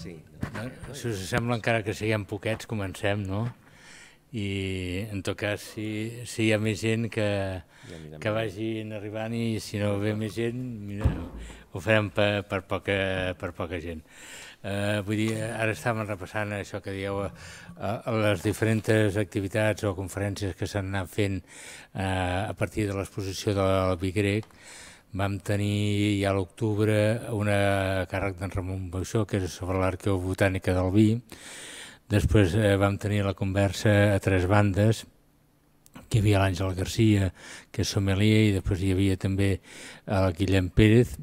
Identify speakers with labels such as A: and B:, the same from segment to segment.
A: Sí.
B: No, si us sembla, encara que siguem poquets, comencem, no? I, en tot cas, si, si hi ha més gent que, ja que vagin arribant i si no ve més gent, mira, ho farem per, per, poca, per poca gent. Eh, vull dir, ara estàvem repassant això que dieu, a, eh, a les diferents activitats o conferències que s'han anat fent eh, a partir de l'exposició del Vigrec, Vam tenir ja a l'octubre una eh, càrrec d'en Ramon Baixó, que és sobre l'arqueobotànica del vi. Després eh, vam tenir la conversa a tres bandes, que hi havia l'Àngel Garcia, que és sommelier, i després hi havia també eh, el Guillem Pérez,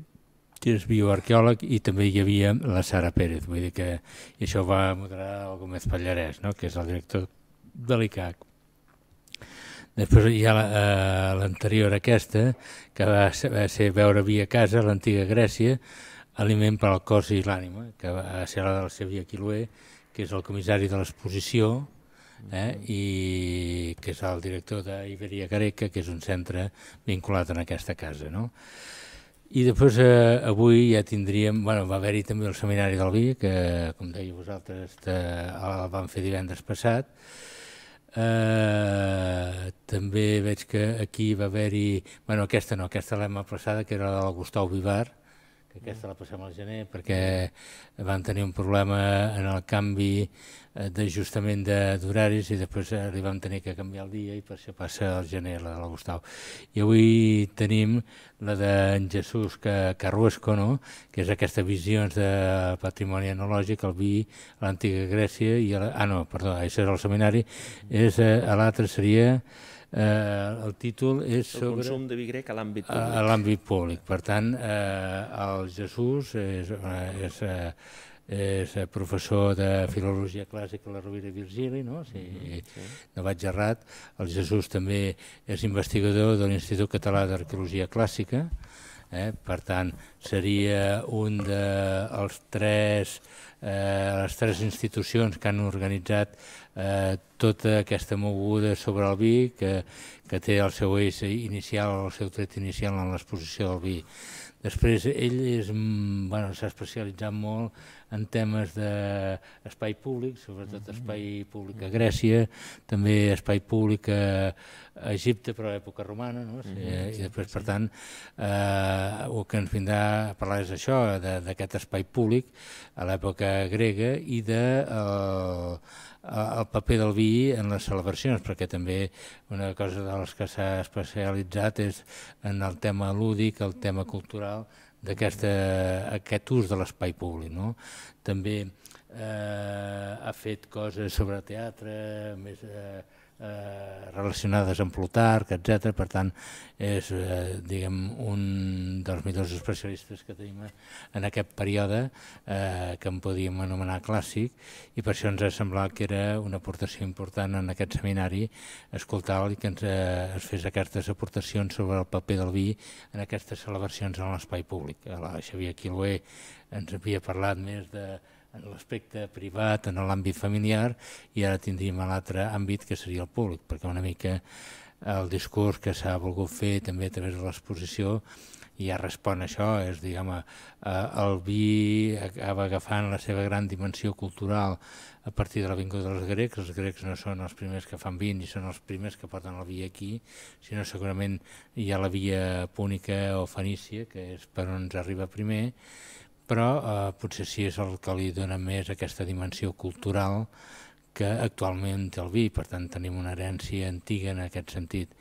B: que és bioarqueòleg, i també hi havia la Sara Pérez, vull dir que i això va moderar el Gómez Pallarès, no? que és el director de l'ICAC. Després hi ha eh, l'anterior aquesta, que va ser, va ser veure via casa, l'antiga Grècia, aliment per al cos i l'ànima, que va ser la del Xavier Quilué, que és el comissari de l'exposició, eh, mm. i que és el director d'Iberia Careca, que és un centre vinculat en aquesta casa. No? I després eh, avui ja tindríem, bueno, va haver-hi també el seminari del vi, que com deia vosaltres te, el van fer divendres passat, Eh, també veig que aquí va haver-hi... Bueno, aquesta no, aquesta l'hem aplaçada, que era la del Gustau Vivar, que aquesta mm. la passem al gener, perquè van tenir un problema en el canvi eh, d'ajustament d'horaris i després li vam tenir que canviar el dia i per això passa al gener la de la Gustau. I avui tenim la d'en Jesús Carruesco, no? que és aquesta visions de patrimoni enològic, el vi, l'antiga Grècia, i La... ah no, perdó, això és el seminari, és, eh, l'altre seria Eh, el títol és el sobre... El consum de vi grec a l'àmbit públic. A, l'àmbit públic. Per tant, eh, el Jesús és, és, eh, és eh, professor de Filologia Clàssica a la Rovira Virgili, no? si sí, mm-hmm. sí. no vaig errat. El Jesús també és investigador de l'Institut Català d'Arqueologia Clàssica, Eh? Per tant, seria un dels de, tres, eh, les tres institucions que han organitzat eh, tota aquesta moguda sobre el vi que, que té el seu eix inicial, el seu tret inicial en l'exposició del vi. Després ell mm, s'ha bueno, especialitzat molt en temes d'espai públic, sobretot mm-hmm. espai públic a Grècia, també espai públic a, Egipte, però a època romana, no? Sí, mm-hmm. I després, per tant, eh, el que ens vindrà a parlar és això, d'aquest espai públic a l'època grega i de... eh, el paper del vi en les celebracions, perquè també una cosa de les que s'ha especialitzat és en el tema lúdic, el tema cultural, d'aquest ús de l'espai públic. No? També eh, ha fet coses sobre teatre, més, eh, eh, relacionades amb Plutarc, etc. Per tant, és eh, diguem, un dels millors especialistes que tenim en aquest període, eh, que en podíem anomenar clàssic, i per això ens ha semblat que era una aportació important en aquest seminari escoltar-lo i que ens, eh, es fes aquestes aportacions sobre el paper del vi en aquestes celebracions en l'espai públic. La Xavier Quilué ens havia parlat més de en l'aspecte privat, en l'àmbit familiar, i ara tindríem l'altre àmbit que seria el públic, perquè una mica el discurs que s'ha volgut fer també a través de l'exposició ja respon a això, és diguem, el vi acaba agafant la seva gran dimensió cultural a partir de la vinguda dels grecs, els grecs no són els primers que fan vi ni són els primers que porten el vi aquí, sinó segurament hi ha la via púnica o fenícia, que és per on ens arriba primer, però eh, potser sí és el que li dona més aquesta dimensió cultural que actualment té el vi, per tant tenim una herència antiga en aquest sentit.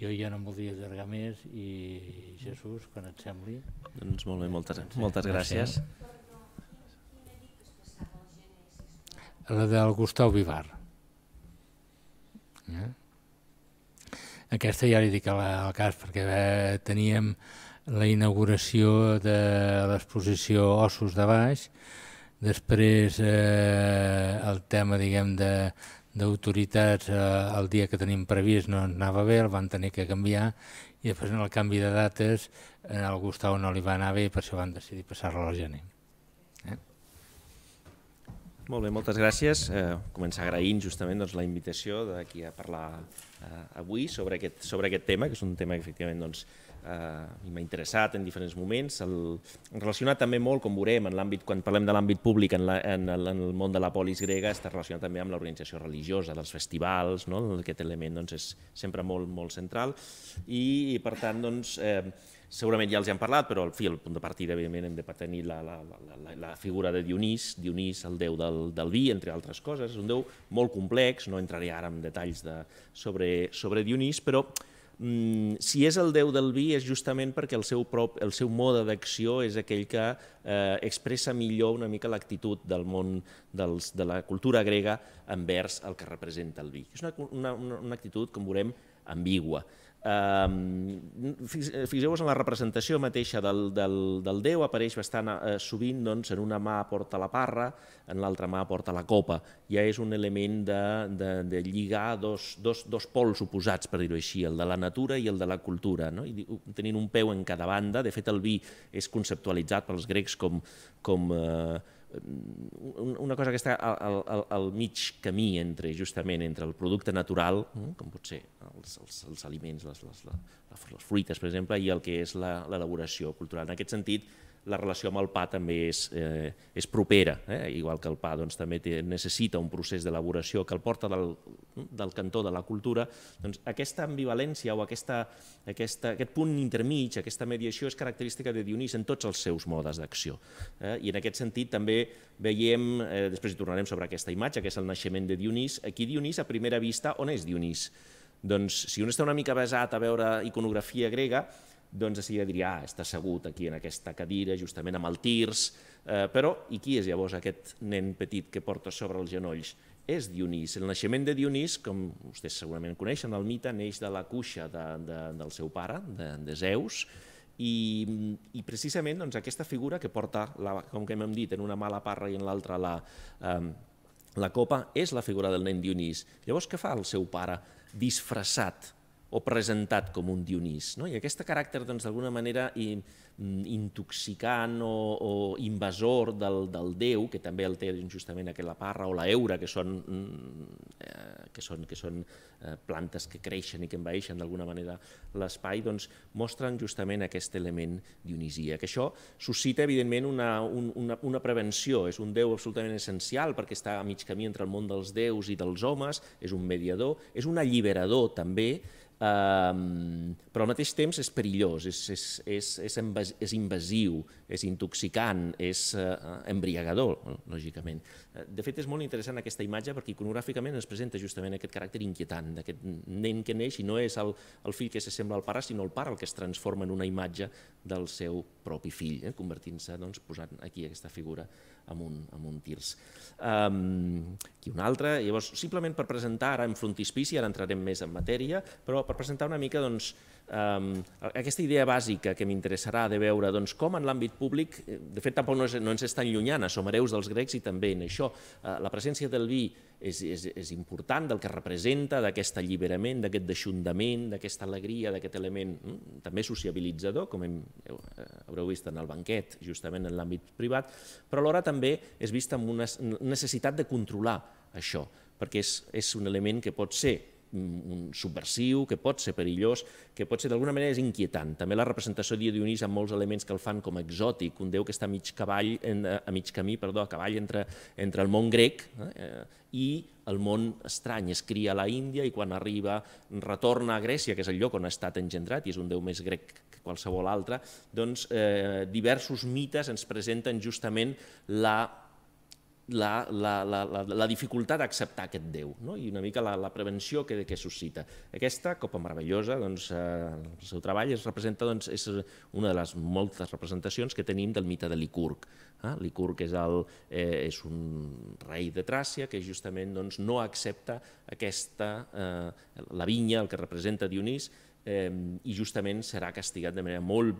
B: Jo ja no em voldria allargar més i Jesús, quan et sembli... Doncs molt bé, moltes, moltes gràcies. La del Gustau Vivar. Eh? Aquesta ja li dic al cas perquè eh, teníem la inauguració de l'exposició Ossos de Baix, després eh, el tema diguem de d'autoritats eh, el dia que tenim previst no anava bé, el van tenir que canviar i després en el canvi de dates en el Gustau no li va anar bé i per això van decidir passar-lo al gener. Eh?
A: Molt bé, moltes gràcies. Eh, començar agraint justament doncs, la invitació d'aquí a parlar eh, avui sobre aquest, sobre aquest tema, que és un tema que efectivament doncs, eh, i m'ha interessat en diferents moments, el, relacionat també molt, com veurem, en l'àmbit quan parlem de l'àmbit públic en, la, en, el, en el món de la polis grega, està relacionat també amb l'organització religiosa, dels festivals, no? aquest element doncs, és sempre molt, molt central, i, i per tant, doncs, eh, segurament ja els hi han parlat, però al fi, el punt de partida, evidentment, hem de tenir la, la, la, la figura de Dionís, Dionís, el déu del, del vi, entre altres coses, és un déu molt complex, no entraré ara en detalls de, sobre, sobre Dionís, però Mm, si és el déu del vi és justament perquè el seu, prop, el seu mode d'acció és aquell que eh, expressa millor una mica l'actitud del món dels, de la cultura grega envers el que representa el vi. És una, una, una actitud, com veurem, ambigua. Ehm, fixeu-vos en la representació mateixa del, del, del déu, apareix bastant eh, sovint doncs, en una mà porta la parra, en l'altra mà porta la copa. Ja és un element de, de, de lligar dos, dos, dos pols oposats, per dir-ho així, el de la natura i el de la cultura, no? I, tenint un peu en cada banda. De fet, el vi és conceptualitzat pels grecs com, com eh, Mm, una cosa que està al, al, al mig camí entre justament entre el producte natural, mm, com pot ser els, els, els aliments, les, les, les, les fruites, per exemple, i el que és l'elaboració cultural. En aquest sentit, la relació amb el pa també és, eh, és propera, eh? igual que el pa doncs, també té, necessita un procés d'elaboració que el porta del, del cantó de la cultura, doncs aquesta ambivalència o aquesta, aquesta, aquest punt intermig, aquesta mediació és característica de Dionís en tots els seus modes d'acció. Eh? I en aquest sentit també veiem, eh, després hi tornarem sobre aquesta imatge, que és el naixement de Dionís, aquí Dionís a primera vista, on és Dionís? Doncs si un està una mica basat a veure iconografia grega, doncs de seguida diria, ah, està assegut aquí en aquesta cadira, justament amb el tirs, eh, però i qui és llavors aquest nen petit que porta sobre els genolls? És Dionís. El naixement de Dionís, com vostès segurament coneixen, el mite neix de la cuixa de, de, del seu pare, de, de Zeus, i, i precisament doncs, aquesta figura que porta, la, com que hem dit, en una mà la parra i en l'altra la, eh, la copa, és la figura del nen Dionís. Llavors, què fa el seu pare disfressat o presentat com un Dionís. No? I aquest caràcter, doncs, d'alguna doncs, manera, mm, intoxicant o, o invasor del, del déu, que també el té justament aquella parra o l'eura, que són, mm, eh, que són, que són eh, plantes que creixen i que envaeixen d'alguna manera l'espai, doncs mostren justament aquest element dionisia, que això suscita, evidentment, una, una, una prevenció. És un déu absolutament essencial perquè està a mig camí entre el món dels déus i dels homes, és un mediador, és un alliberador també, Um, però al mateix temps és perillós, és, és, és, és, invasiu, és intoxicant, és uh, embriagador, lògicament. Eh, de fet, és molt interessant aquesta imatge perquè iconogràficament ens presenta justament aquest caràcter inquietant d'aquest nen que neix i no és el, el fill que s'assembla al pare, sinó el pare el que es transforma en una imatge del seu propi fill, eh? convertint-se, doncs, posant aquí aquesta figura amb un, amb un tirs. Um, aquí un altre. Llavors, simplement per presentar ara en frontispici, ara entrarem més en matèria, però per presentar una mica, doncs, Um, aquesta idea bàsica que m'interessarà de veure doncs, com en l'àmbit públic, eh, de fet tampoc no, és, no ens és tan llunyana, som hereus dels grecs i també en això, uh, la presència del vi és, és, és important, del que representa, d'aquest alliberament, d'aquest deixundament, d'aquesta alegria, d'aquest element mm, també sociabilitzador, com hem, eh, haureu vist en el banquet, justament en l'àmbit privat, però alhora també és vist amb una necessitat de controlar això, perquè és, és un element que pot ser un subversiu, que pot ser perillós, que pot ser d'alguna manera és inquietant. També la representació de Dionís amb molts elements que el fan com a exòtic, un déu que està a mig, cavall, eh, a mig camí perdó, a cavall entre, entre el món grec eh, i el món estrany. Es cria a la Índia i quan arriba retorna a Grècia, que és el lloc on ha estat engendrat i és un déu més grec que qualsevol altre, doncs eh, diversos mites ens presenten justament la la, la, la, la, la dificultat d'acceptar aquest Déu no? i una mica la, la prevenció que, que suscita. Aquesta copa meravellosa, doncs, eh, el seu treball es representa, doncs, és una de les moltes representacions que tenim del mite de Licurg. Eh? Licurg és, el, eh, és un rei de Tràcia que justament doncs, no accepta aquesta, eh, la vinya, el que representa Dionís, eh, i justament serà castigat de manera molt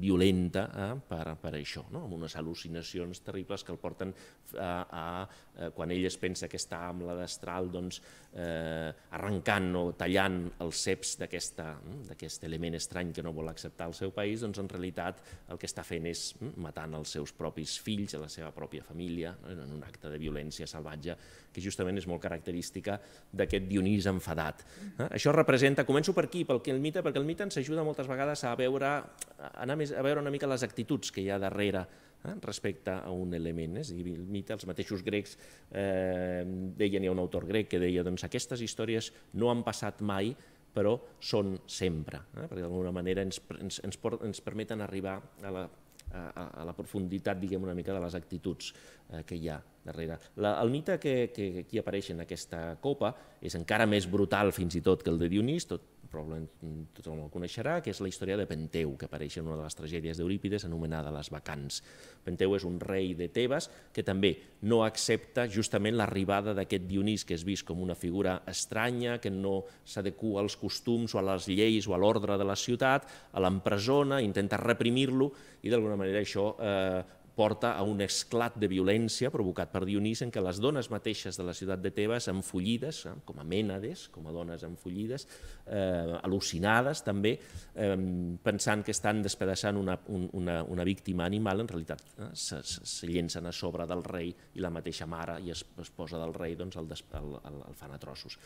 A: violenta eh, per, per això, no? amb unes al·lucinacions terribles que el porten eh, a, a, eh, a quan ell es pensa que està amb la destral, doncs eh, arrencant o tallant els ceps mm, d'aquest element estrany que no vol acceptar el seu país, doncs en realitat el que està fent és mm, matant els seus propis fills, a la seva pròpia família, en un acte de violència salvatge que justament és molt característica d'aquest Dionís enfadat. Eh? Això representa, començo per aquí, pel que el mite, perquè el mite ens ajuda moltes vegades a veure, a, anar més, a veure una mica les actituds que hi ha darrere eh, respecte a un element. És a dir, el mite, els mateixos grecs eh, deien, hi ha un autor grec que deia doncs aquestes històries no han passat mai però són sempre, eh? perquè d'alguna manera ens, ens, ens, ens permeten arribar a la a, a la profunditat, diguem, una mica de les actituds eh, que hi ha darrere. La, el mite que, que aquí apareix en aquesta copa és encara més brutal fins i tot que el de Dionís, tot probablement tothom el coneixerà, que és la història de Penteu, que apareix en una de les tragèdies d'Eurípides anomenada Les Bacants. Penteu és un rei de Tebes que també no accepta justament l'arribada d'aquest Dionís, que és vist com una figura estranya, que no s'adecua als costums o a les lleis o a l'ordre de la ciutat, a l'empresona, intenta reprimir-lo i d'alguna manera això eh, porta a un esclat de violència provocat per Dionís en què les dones mateixes de la ciutat de Tebes, enfollides, eh, com a mènades, com a dones enfullides, eh, al·lucinades també, eh, pensant que estan despedaçant una, un, una, una víctima animal, en realitat eh, se, se llencen a sobre del rei i la mateixa mare i esposa del rei doncs, el, el, el, el fan a trossos.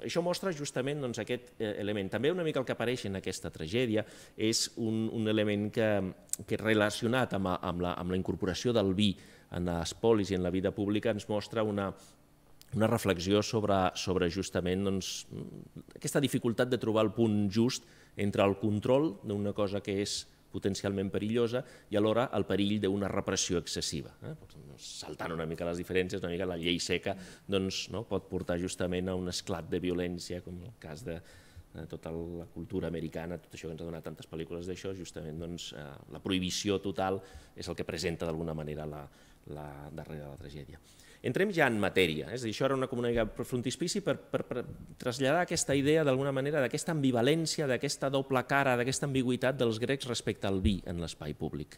A: Això mostra justament doncs, aquest eh, element. També una mica el que apareix en aquesta tragèdia és un, un element que que relacionat amb, amb, la, amb la incorporació del vi en les polis i en la vida pública ens mostra una, una reflexió sobre, sobre justament doncs, aquesta dificultat de trobar el punt just entre el control d'una cosa que és potencialment perillosa i alhora el perill d'una repressió excessiva. Eh? Saltant una mica les diferències, una mica la llei seca doncs, no, pot portar justament a un esclat de violència, com el cas de, eh, tota la cultura americana, tot això que ens ha donat tantes pel·lícules d'això, justament doncs, eh, la prohibició total és el que presenta d'alguna manera la, la, darrere de la tragèdia. Entrem ja en matèria, eh? és a dir, això era una comunitat frontispici per, per, per traslladar aquesta idea d'alguna manera d'aquesta ambivalència, d'aquesta doble cara, d'aquesta ambigüitat dels grecs respecte al vi en l'espai públic.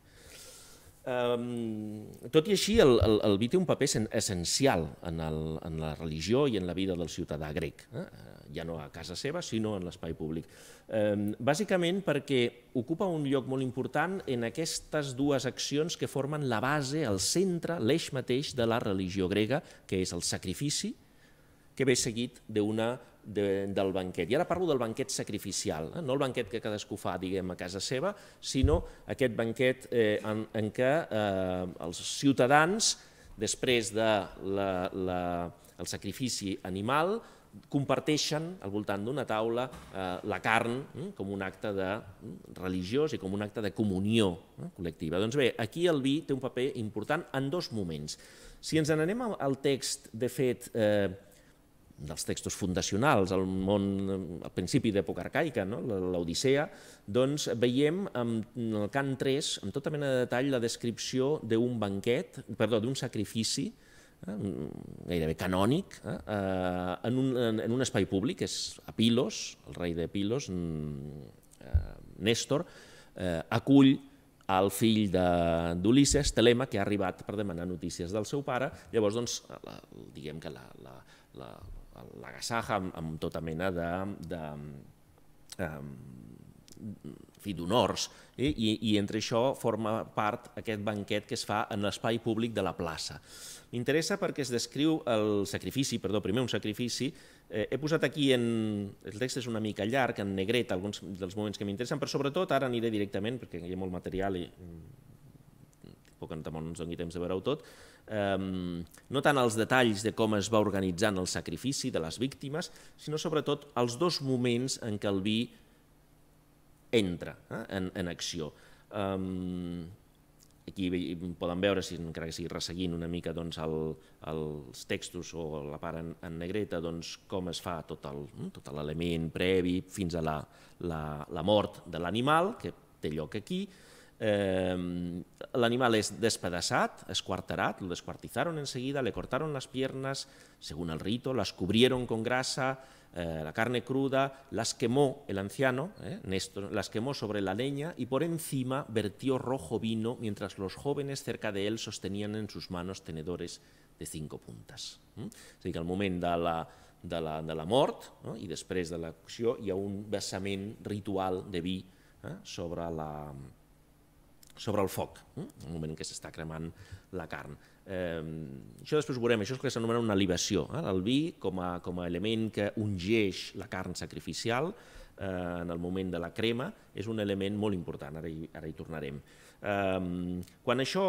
A: Um, tot i així, el, el, el vi té un paper essencial en, el, en la religió i en la vida del ciutadà grec. Eh? ja no a casa seva, sinó en l'espai públic. Eh, bàsicament perquè ocupa un lloc molt important en aquestes dues accions que formen la base, el centre, l'eix mateix de la religió grega, que és el sacrifici, que ve seguit d'una de, del banquet. I ara parlo del banquet sacrificial, eh? no el banquet que cadascú fa, diguem, a casa seva, sinó aquest banquet eh, en, en què eh, els ciutadans, després del de la, la, el sacrifici animal, comparteixen al voltant d'una taula eh, la carn hm, com un acte de, hm, religiós i com un acte de comunió eh, col·lectiva. Doncs bé, aquí el vi té un paper important en dos moments. Si ens n'anem al text, de fet, eh, dels textos fundacionals al món eh, al principi d'època arcaica, no? l'Odissea, doncs veiem en el cant 3, amb tota mena de detall, la descripció d'un banquet, perdó, d'un sacrifici eh, mm, gairebé canònic, eh, eh, en, un, en, un espai públic, és a Pilos, el rei de Pilos, mm, eh, Néstor, eh, acull el fill d'Ulisses, Telema, que ha arribat per demanar notícies del seu pare. Llavors, doncs, eh, la, diguem que la, la, la, la gassaja amb, amb tota mena de, de, um, fi d'honors, eh? I, i entre això forma part aquest banquet que es fa en l'espai públic de la plaça interessa perquè es descriu el sacrifici, perdó, primer un sacrifici. Eh, he posat aquí, en... el text és una mica llarg, en negret, alguns dels moments que m'interessen, però sobretot ara aniré directament, perquè hi ha molt material i mm, tampoc no ens doni temps de veure-ho tot, eh, no tant els detalls de com es va organitzant el sacrifici de les víctimes, sinó sobretot els dos moments en què el vi entra eh, en, en acció. Eh, Aquí poden veure, si, encara que sigui resseguint una mica doncs, el, els textos o la part en, en negreta, doncs, com es fa tot mm, l'element tot previ fins a la, la, la mort de l'animal, que té lloc aquí. Eh, l'animal és despedaçat, esquarterat, lo en enseguida, le cortaron las piernas, según el rito, las cubrieron con grasa, Eh, la carne cruda, las quemó el anciano, eh, Néstor, las quemó sobre la leña y por encima vertió rojo vino mientras los jóvenes cerca de él sostenían en sus manos tenedores de cinco puntas. Mm? És a dir, que al moment de la, de la, de la mort no? i després de la cocció hi ha un vessament ritual de vi eh? sobre, la, sobre el foc, en el moment en què s'està cremant la carn. Eh, això després ho veurem, això és el que s'anomena una libació. Eh? El vi com a, com a element que ungeix la carn sacrificial eh, en el moment de la crema és un element molt important, ara hi, ara hi tornarem. Eh, quan això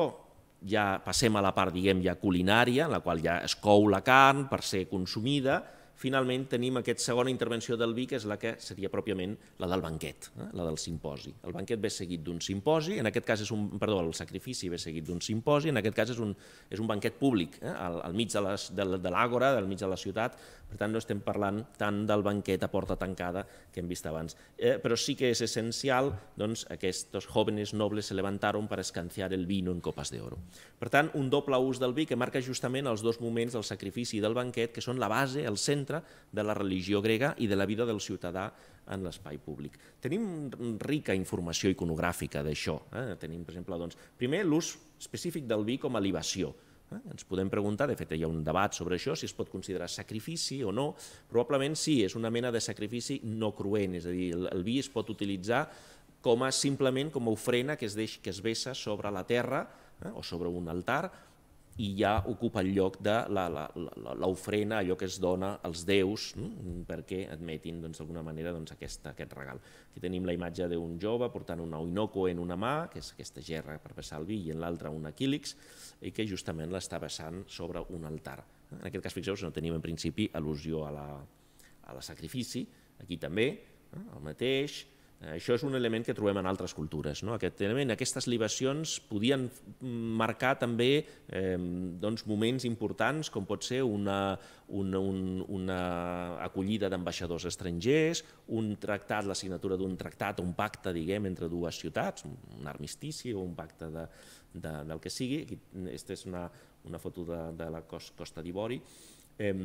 A: ja passem a la part, diguem, ja culinària, en la qual ja es cou la carn per ser consumida, finalment tenim aquesta segona intervenció del vi, que és la que seria pròpiament la del banquet, eh? la del simposi. El banquet ve seguit d'un simposi, en aquest cas és un, perdó, el sacrifici ve seguit d'un simposi, en aquest cas és un, és un banquet públic, eh? al, al mig de l'àgora, de, al mig de la ciutat, per tant no estem parlant tant del banquet a porta tancada que hem vist abans. Eh, però sí que és essencial doncs, aquests jóvenes nobles se levantaron per escanciar el vino en copas de oro. Per tant, un doble ús del vi que marca justament els dos moments del sacrifici i del banquet, que són la base, el centre centre de la religió grega i de la vida del ciutadà en l'espai públic. Tenim rica informació iconogràfica d'això. Eh? Tenim, per exemple, doncs, primer l'ús específic del vi com a libació. Eh? Ens podem preguntar, de fet hi ha un debat sobre això, si es pot considerar sacrifici o no. Probablement sí, és una mena de sacrifici no cruent, és a dir, el, el vi es pot utilitzar com a, simplement com a ofrena que es, deix, que es vessa sobre la terra eh? o sobre un altar i ja ocupa el lloc de l'ofrena, allò que es dona als déus no? Mm, perquè admetin doncs, d'alguna doncs, manera doncs, aquesta, aquest regal. Aquí tenim la imatge d'un jove portant una oinoco en una mà, que és aquesta gerra per passar el vi, i en l'altra un aquílix, i que justament l'està vessant sobre un altar. Eh? En aquest cas, fixeu-vos, no tenim en principi al·lusió a la, a la sacrifici, aquí també, eh? el mateix, Eh, això és un element que trobem en altres cultures. No? Aquest element, aquestes libacions podien marcar també eh, doncs, moments importants, com pot ser una, una, un, una acollida d'ambaixadors estrangers, un tractat, la signatura d'un tractat, un pacte diguem entre dues ciutats, un armistici o un pacte de, de, del que sigui. Aquesta és una, una foto de, de la costa d'Ivori. Eh,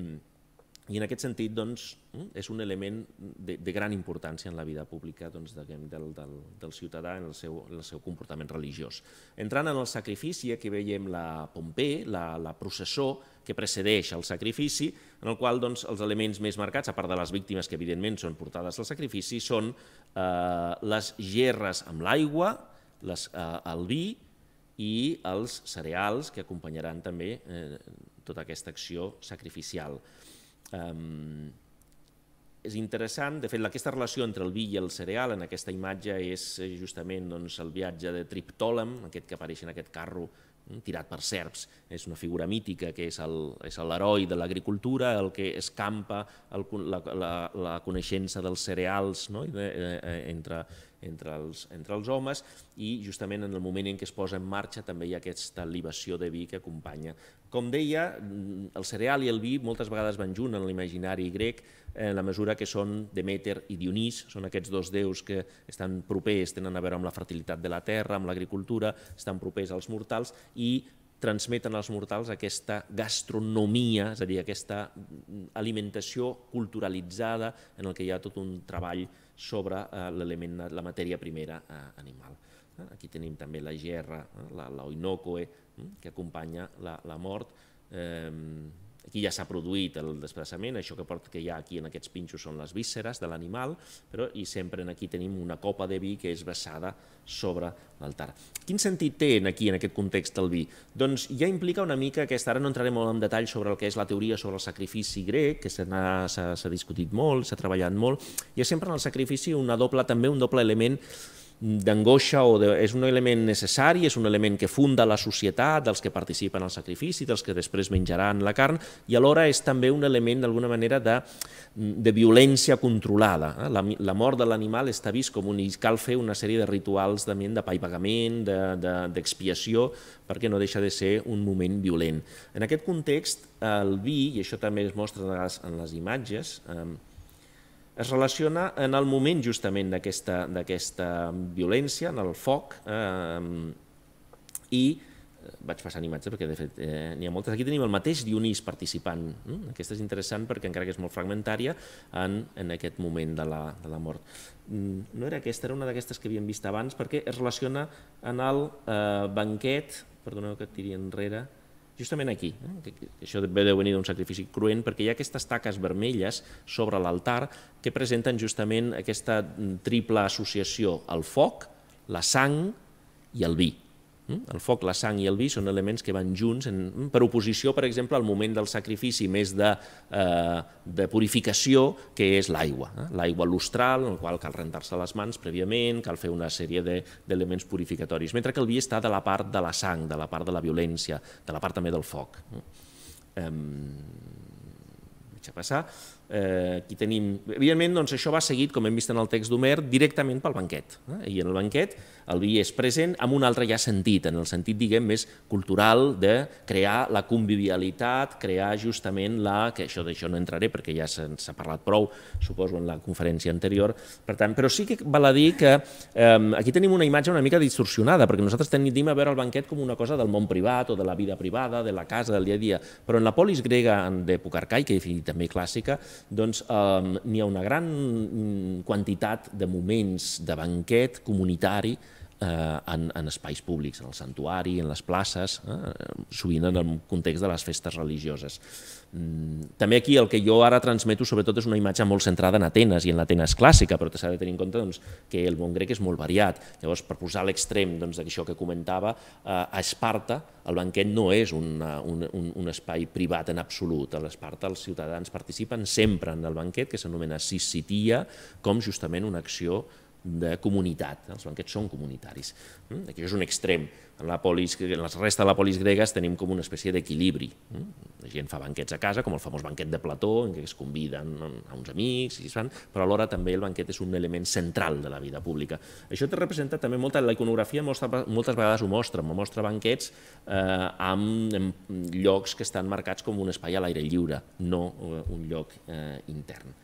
A: i en aquest sentit doncs, mm, és un element de, de gran importància en la vida pública doncs, de, del, del, del ciutadà en el, seu, en el seu comportament religiós. Entrant en el sacrifici, aquí veiem la Pompé, la, la processó que precedeix el sacrifici, en el qual doncs, els elements més marcats, a part de les víctimes que evidentment són portades al sacrifici, són eh, les gerres amb l'aigua, les, eh, el vi i els cereals que acompanyaran també eh, tota aquesta acció sacrificial. Um, és interessant, de fet aquesta relació entre el vi i el cereal en aquesta imatge és eh, justament doncs, el viatge de Triptòlem, aquest que apareix en aquest carro eh, tirat per serps. És una figura mítica que és l'heroi de l'agricultura, el que escampa el, la, la, la coneixença dels cereals no? I de, eh, eh entre, entre els, entre els homes i justament en el moment en què es posa en marxa també hi ha aquesta libació de vi que acompanya. Com deia, el cereal i el vi moltes vegades van junt en l'imaginari grec en la mesura que són Demeter i Dionís, són aquests dos déus que estan propers, tenen a veure amb la fertilitat de la terra, amb l'agricultura, estan propers als mortals i transmeten als mortals aquesta gastronomia, és a dir, aquesta alimentació culturalitzada en el que hi ha tot un treball sobre eh, l'element, la matèria primera eh, animal. Eh, aquí tenim també la gerra, la, la que acompanya la, la mort, eh, Aquí ja s'ha produït el desplaçament, això que, porta, que hi ha aquí en aquests pinxos són les vísceres de l'animal, però i sempre en aquí tenim una copa de vi que és vessada sobre l'altar. Quin sentit té en aquí, en aquest context, el vi? Doncs ja implica una mica aquesta, ara no entrarem molt en detall sobre el que és la teoria sobre el sacrifici grec, que s'ha discutit molt, s'ha treballat molt, i és sempre en el sacrifici una doble, també un doble element d'angoixa o de, és un element necessari, és un element que funda la societat, dels que participen al sacrifici, dels que després menjaran la carn, i alhora és també un element d'alguna manera de, de violència controlada. Eh? La, la mort de l'animal està vist com un... i cal fer una sèrie de rituals de, de paivagament, d'expiació, de, de, perquè no deixa de ser un moment violent. En aquest context, el vi, i això també es mostra en les, en les imatges, eh, es relaciona en el moment justament d'aquesta violència, en el foc, eh, i eh, vaig passant imatges eh, perquè de fet eh, n'hi ha moltes. Aquí tenim el mateix Dionís participant. Mm? Aquesta és interessant perquè encara que és molt fragmentària en, en aquest moment de la, de la mort. Mm, no era aquesta, era una d'aquestes que havíem vist abans perquè es relaciona en el eh, banquet, perdoneu que et tiri enrere, justament aquí. Eh? Això ve de venir d'un sacrifici cruent, perquè hi ha aquestes taques vermelles sobre l'altar que presenten justament aquesta mm, triple associació al foc, la sang i el vi. Mm? El foc, la sang i el vi són elements que van junts, en, mm, per oposició, per exemple, al moment del sacrifici més de, eh, de purificació, que és l'aigua. Eh? L'aigua lustral, en la qual cal rentar-se les mans prèviament, cal fer una sèrie d'elements de, purificatoris, mentre que el vi està de la part de la sang, de la part de la violència, de la part també del foc. Eh? Deixa passar. Eh, aquí tenim... Evidentment, doncs, això va seguit, com hem vist en el text d'Homer, directament pel banquet. Eh? I en el banquet el vi és present amb un altre ja sentit, en el sentit, diguem, més cultural de crear la convivialitat, crear justament la... que això d'això no entraré perquè ja s'ha parlat prou, suposo, en la conferència anterior. Per tant, però sí que val a dir que eh, aquí tenim una imatge una mica distorsionada, perquè nosaltres tenim a veure el banquet com una cosa del món privat o de la vida privada, de la casa, del dia a dia. Però en la polis grega d'època arcaica i també clàssica, doncs eh, n'hi ha una gran mm, quantitat de moments de banquet comunitari eh, en, en espais públics, en el santuari, en les places, eh, sovint en el context de les festes religioses. Mm, també aquí el que jo ara transmeto sobretot és una imatge molt centrada en Atenes i en l'Atenes clàssica, però s'ha de tenir en compte doncs, que el món grec és molt variat. Llavors, per posar l'extrem doncs, d'això que comentava, eh, a Esparta el banquet no és un, un, un espai privat en absolut. A l'Esparta els ciutadans participen sempre en el banquet, que s'anomena Sissitia, com justament una acció de comunitat. Els banquets són comunitaris. Mm? Aquí és un extrem. En la, polis, en la resta de la polis gregues tenim com una espècie d'equilibri. Mm? La gent fa banquets a casa, com el famós banquet de Plató, en què es conviden a uns amics, i es fan, però alhora també el banquet és un element central de la vida pública. Això te representa també molta, la iconografia mostra, moltes vegades ho mostra, mostra banquets eh, amb, amb llocs que estan marcats com un espai a l'aire lliure, no eh, un lloc eh, intern.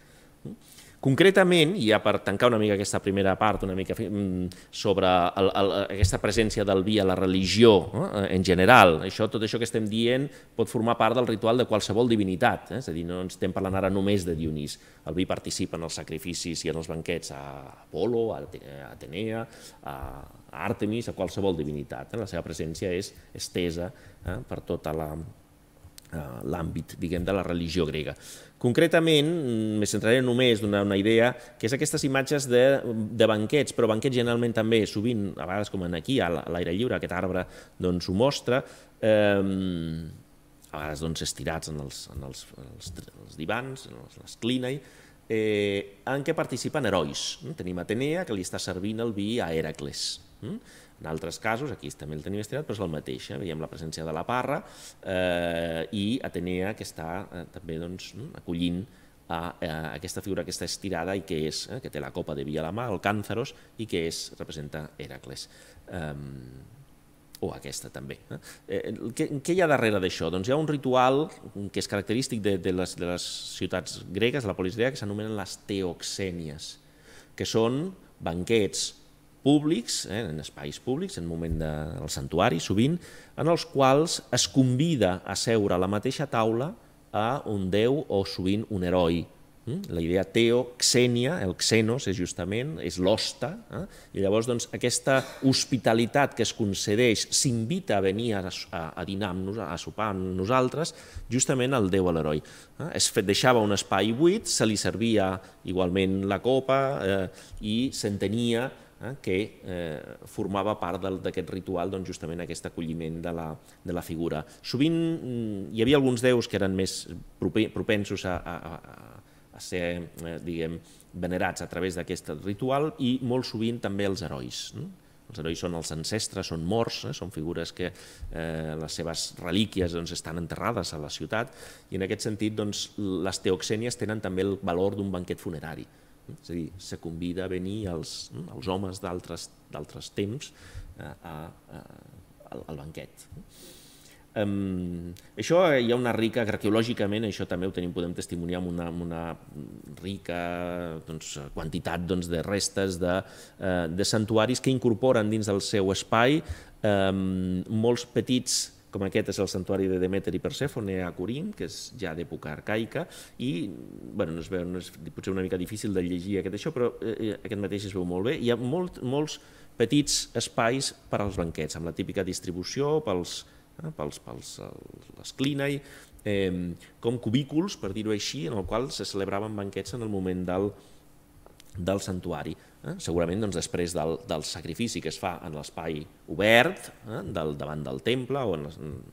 A: Mm? Concretament, i ja per tancar una mica aquesta primera part, una mica mm, sobre el, el, aquesta presència del vi a la religió eh, en general, això, tot això que estem dient pot formar part del ritual de qualsevol divinitat, eh? és a dir, no ens estem parlant ara només de Dionís. El vi participa en els sacrificis i en els banquets a Apolo, a Atenea, a Artemis, a qualsevol divinitat. Eh? La seva presència és estesa eh? per tota la eh, l'àmbit, diguem, de la religió grega. Concretament, mm, me centraré només donar una idea, que és aquestes imatges de, de banquets, però banquets generalment també, sovint, a vegades com en aquí, a l'aire lliure, aquest arbre doncs, ho mostra, ehm, a vegades doncs, estirats en els, en els, els, divans, en els, les clínei, eh, en què participen herois. Mm, tenim Atenea, que li està servint el vi a Heracles en altres casos, aquí també el tenim estirat, però és el mateix. Eh? Veiem la presència de la parra eh, i Atenea, que està eh, també doncs, mm, acollint a, a eh, aquesta figura que està estirada i que és, eh, que té la copa de via a la mà, el Càntharos, i que és, representa Heracles. Um, o aquesta també. Eh? eh què, què hi ha darrere d'això? Doncs hi ha un ritual que és característic de, de, les, de les ciutats gregues, de la grega, que s'anomenen les teoxènies, que són banquets, públics, eh, en espais públics, en moment del santuari, sovint, en els quals es convida a seure a la mateixa taula a un déu o sovint un heroi. Mm? La idea teo, xenia, el xenos és justament, és l'hosta, eh? i llavors doncs, aquesta hospitalitat que es concedeix s'invita a venir a, a, a dinar amb nos, a sopar amb nosaltres, justament el déu a l'heroi. Eh? Es deixava un espai buit, se li servia igualment la copa eh, i s'entenia eh, que eh, formava part d'aquest ritual doncs, justament aquest acolliment de la, de la figura. Sovint mm, hi havia alguns déus que eren més propensos a, a, a ser, eh, diguem, venerats a través d'aquest ritual i molt sovint també els herois. No? Els herois són els ancestres, són morts, eh? són figures que eh, les seves relíquies doncs, estan enterrades a la ciutat i en aquest sentit doncs, les teoxènies tenen també el valor d'un banquet funerari. És a dir, se convida a venir els, mm, els homes d'altres temps a, eh, a, a, al banquet. Um, això hi ha una rica, arqueològicament, això també ho tenim, podem testimoniar amb una, amb una rica doncs, quantitat doncs, de restes de, eh, de santuaris que incorporen dins del seu espai um, molts petits com aquest és el santuari de Demeter i Persèfone a Corint, que és ja d'època arcaica, i bueno, no es veu, no és potser una mica difícil de llegir aquest això, però eh, eh, aquest mateix es veu molt bé. Hi ha molt, molts petits espais per als banquets, amb la típica distribució pels, eh, pels, pels, eh, les clínae, eh, com cubículs, per dir-ho així, en el qual se celebraven banquets en el moment del, del santuari. Eh? Segurament doncs, després del, del sacrifici que es fa en l'espai obert, eh? del, davant del temple o en,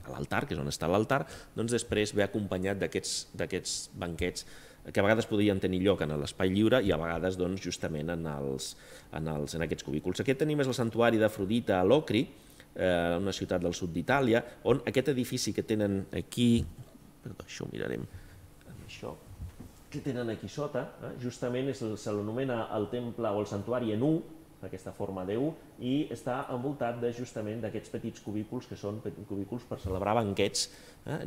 A: a l'altar, que és on està l'altar, doncs després ve acompanyat d'aquests banquets que a vegades podien tenir lloc en l'espai lliure i a vegades doncs, justament en, els, en, els, en aquests cubículs. Aquest tenim és el santuari d'Afrodita a Locri, eh, una ciutat del sud d'Itàlia, on aquest edifici que tenen aquí... Perdó, això ho mirarem que tenen aquí sota, eh? justament és, se l'anomena el temple o el santuari en U, d'aquesta forma de U, i està envoltat de, justament d'aquests petits cubículs que són cubículs per celebrar banquets. Eh?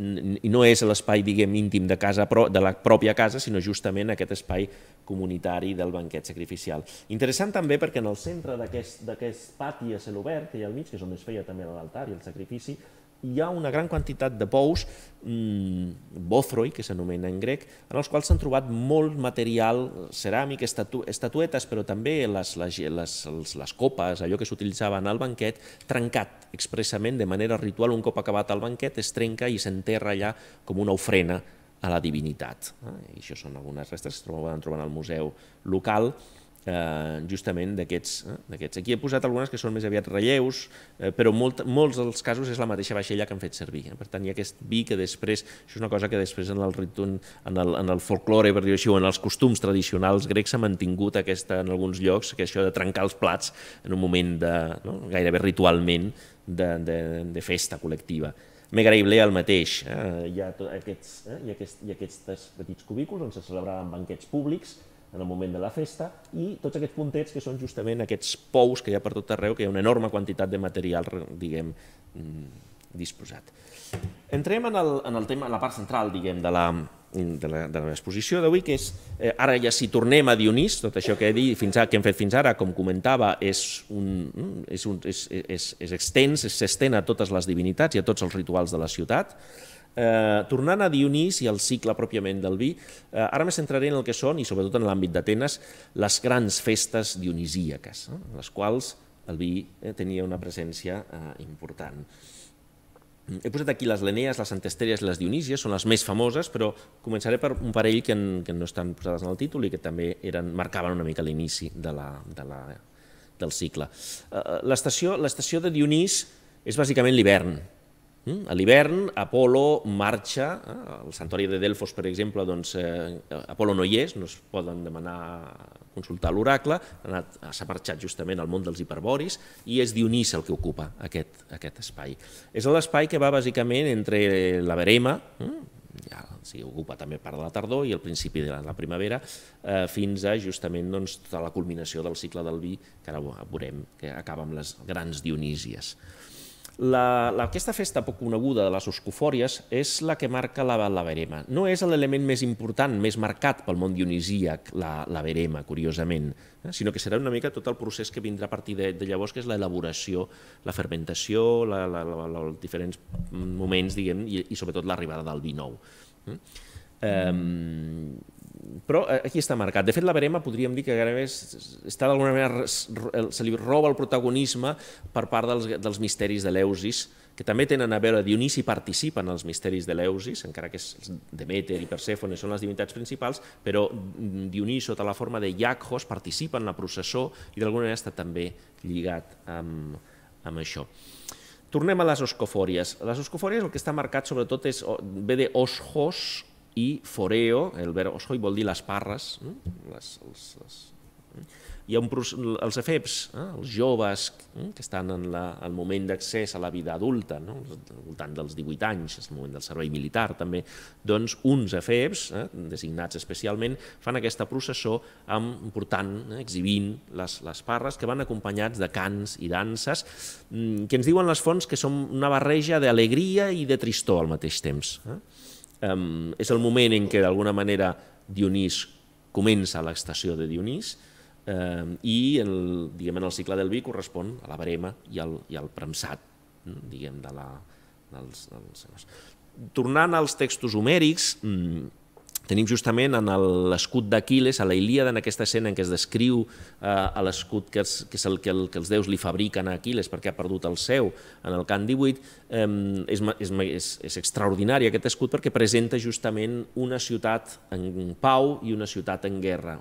A: I no és l'espai, diguem, íntim de casa però de la pròpia casa, sinó justament aquest espai comunitari del banquet sacrificial. Interessant també perquè en el centre d'aquest pati a cel obert que hi ha al mig, que és on es feia també l'altar i el sacrifici, hi ha una gran quantitat de pous, mmm, bothroi, que s'anomena en grec, en els quals s'han trobat molt material ceràmic, estatu estatuetes, però també les, les, les, les copes, allò que s'utilitzava en el banquet, trencat expressament de manera ritual, un cop acabat el banquet es trenca i s'enterra allà com una ofrena a la divinitat. Ah, I això són algunes restes que es troben, troben al museu local, eh, justament d'aquests. Eh, Aquí he posat algunes que són més aviat relleus, eh, però molt, molts dels casos és la mateixa vaixella que han fet servir. Per tant, hi ha aquest vi que després, això és una cosa que després en el, ritun, en el, en el folklore, per dir-ho així, o en els costums tradicionals grecs s'ha mantingut aquesta, en alguns llocs, que això de trencar els plats en un moment de, no, gairebé ritualment de, de, de festa col·lectiva. Blea el mateix, eh? hi, ha aquests, eh? petits cubículs on se celebraven banquets públics, en el moment de la festa, i tots aquests puntets que són justament aquests pous que hi ha per tot arreu, que hi ha una enorme quantitat de material, diguem, mm, disposat. Entrem en el, en el tema, en la part central, diguem, de la, de la, de l'exposició d'avui, que és, eh, ara ja si tornem a Dionís, tot això que he dit fins ara, que hem fet fins ara, com comentava, és, un, mm, és, un, és, és, és extens, s'estén a totes les divinitats i a tots els rituals de la ciutat, Eh, tornant a Dionís i al cicle pròpiament del vi, eh, ara me centraré en el que són, i sobretot en l'àmbit d'Atenes, les grans festes dionisíaques, eh, en les quals el vi eh, tenia una presència eh, important. He posat aquí les Lenees, les Antestèries i les Dionísies, són les més famoses, però començaré per un parell que, en, que no estan posades en el títol i que també eren, marcaven una mica l'inici de la, de la, del cicle. Eh, eh L'estació de Dionís és bàsicament l'hivern, Mm, a l'hivern, Apolo marxa, al eh? santuari de Delfos, per exemple, doncs, eh, Apolo no hi és, no es poden demanar consultar l'oracle, s'ha marxat justament al món dels hiperboris, i és Dionís el que ocupa aquest, aquest espai. És l'espai que va bàsicament entre la verema, eh? ja s'hi ocupa també part de la tardor i el principi de la primavera, eh, fins a justament doncs, a tota la culminació del cicle del vi, que ara veurem, que acaba amb les grans Dionísies. La, la, aquesta festa poc coneguda de les oscofòries és la que marca la, la verema. No és l'element més important, més marcat pel món dionisíac, la, la verema, curiosament, eh? sinó que serà una mica tot el procés que vindrà a partir de, de llavors, que és l'elaboració, la fermentació, la, la, la, la, els diferents moments, diguem, i, i sobretot l'arribada del vi nou. Eh? Um, però eh, aquí està marcat. De fet, la verema podríem dir que gairebé està d'alguna manera, se li roba el protagonisme per part dels, dels misteris de l'Eusis, que també tenen a veure, Dionís hi participa en els misteris de l'Eusis, encara que és Demeter i Persèfone són les divinitats principals, però Dionís, sota la forma de Iacchos, participa en la processó i d'alguna manera està també lligat amb, amb això. Tornem a les oscofòries. Les oscofòries el que està marcat sobretot és, ve de osjos, i foreo, el verb oshoi vol dir les parres, les, els, les, eh? hi ha un, els efebs, eh? els joves eh? que estan en la, el moment d'accés a la vida adulta, no? al voltant dels 18 anys, és el moment del servei militar també, doncs uns efebs, eh? designats especialment, fan aquesta processó amb, portant, eh? exhibint les, les parres que van acompanyats de cants i danses, mm, que ens diuen les fonts que són una barreja d'alegria i de tristor al mateix temps. Eh? Um, és el moment en què, d'alguna manera, Dionís comença l'estació de Dionís eh, i el, diguem, en el cicle del vi correspon a la verema i al, i al premsat diguem, de la, dels, dels... Tornant als textos homèrics, mm, tenim justament en l'escut d'Aquiles, a la Ilíada, en aquesta escena en què es descriu eh, a l'escut que, és, que és el que, el que els déus li fabriquen a Aquiles perquè ha perdut el seu en el cant 18, eh, és, és, és, és extraordinari aquest escut perquè presenta justament una ciutat en pau i una ciutat en guerra.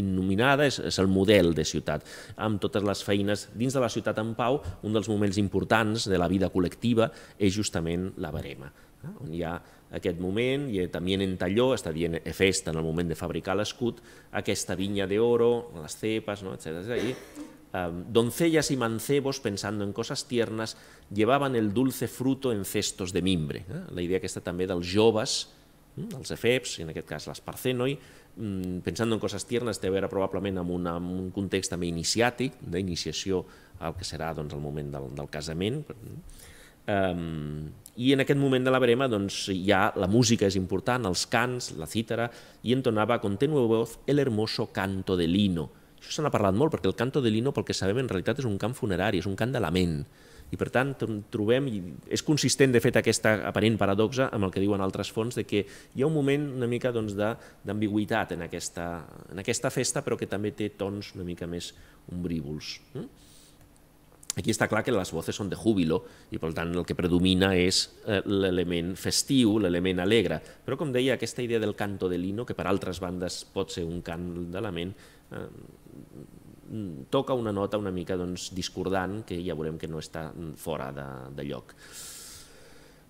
A: Innominada és, és el model de ciutat, amb totes les feines dins de la ciutat en pau, un dels moments importants de la vida col·lectiva és justament la barema eh? on hi ha aquest moment, i eh, també en Talló està dient festa en el moment de fabricar l'escut, aquesta vinya d'oro, les cepes, no? etc. I, eh, doncellas y mancebos, pensando en cosas tiernas, llevaban el dulce fruto en cestos de mimbre. Eh? La idea aquesta també dels joves, mm, dels efebs, en aquest cas les parcenoi, mm, pensant en coses tiernes té a veure probablement amb, una, amb un context també iniciàtic, d'iniciació al que serà doncs, el moment del, del casament, mm. Um, I en aquest moment de la verema doncs, ja la música és important, els cants, la cítara, i entonava con tenue voz el hermoso canto de lino. Això se n'ha parlat molt, perquè el canto de lino, pel que sabem, en realitat és un cant funerari, és un cant de lament. I per tant trobem, i és consistent de fet aquesta aparent paradoxa amb el que diuen altres fonts, de que hi ha un moment una mica doncs, d'ambigüitat doncs, en, aquesta, en aquesta festa, però que també té tons una mica més ombrívols. Mm? Aquí està clar que les voces són de júbilo i, per tant, el que predomina és eh, l'element festiu, l'element alegre. Però, com deia, aquesta idea del canto de lino, que per altres bandes pot ser un cant de lament, eh, toca una nota una mica doncs, discordant que ja veurem que no està fora de, de lloc.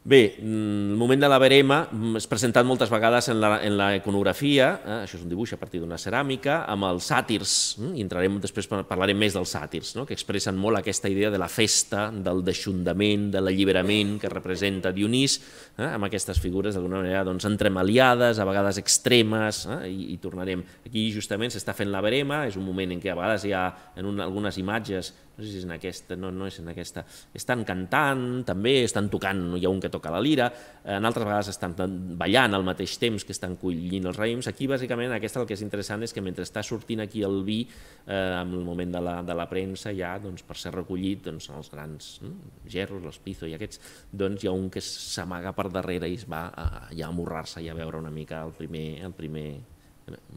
A: Bé, mm, el moment de la verema mm, és presentat moltes vegades en la, en la iconografia, eh? això és un dibuix a partir d'una ceràmica, amb els sàtirs, eh? i entrarem, després parlarem més dels sàtirs, no? que expressen molt aquesta idea de la festa, del deixundament, de l'alliberament que representa Dionís, eh? amb aquestes figures d'alguna manera doncs, entremaliades, a vegades extremes, eh? I, i tornarem. Aquí justament s'està fent la verema, és un moment en què a vegades hi ha en un, algunes imatges no sé si és en aquesta, no, no és en aquesta, estan cantant, també estan tocant, hi ha un que toca la lira, eh, en altres vegades estan ballant al mateix temps que estan collint els raïms. Aquí, bàsicament, aquesta el que és interessant és que mentre està sortint aquí el vi, eh, en el moment de la, de la premsa ja, doncs, per ser recollit, doncs, els grans eh, gerros, els pizo i aquests, doncs hi ha un que s'amaga per darrere i es va a, ja a amorrar-se i a veure una mica el primer, el primer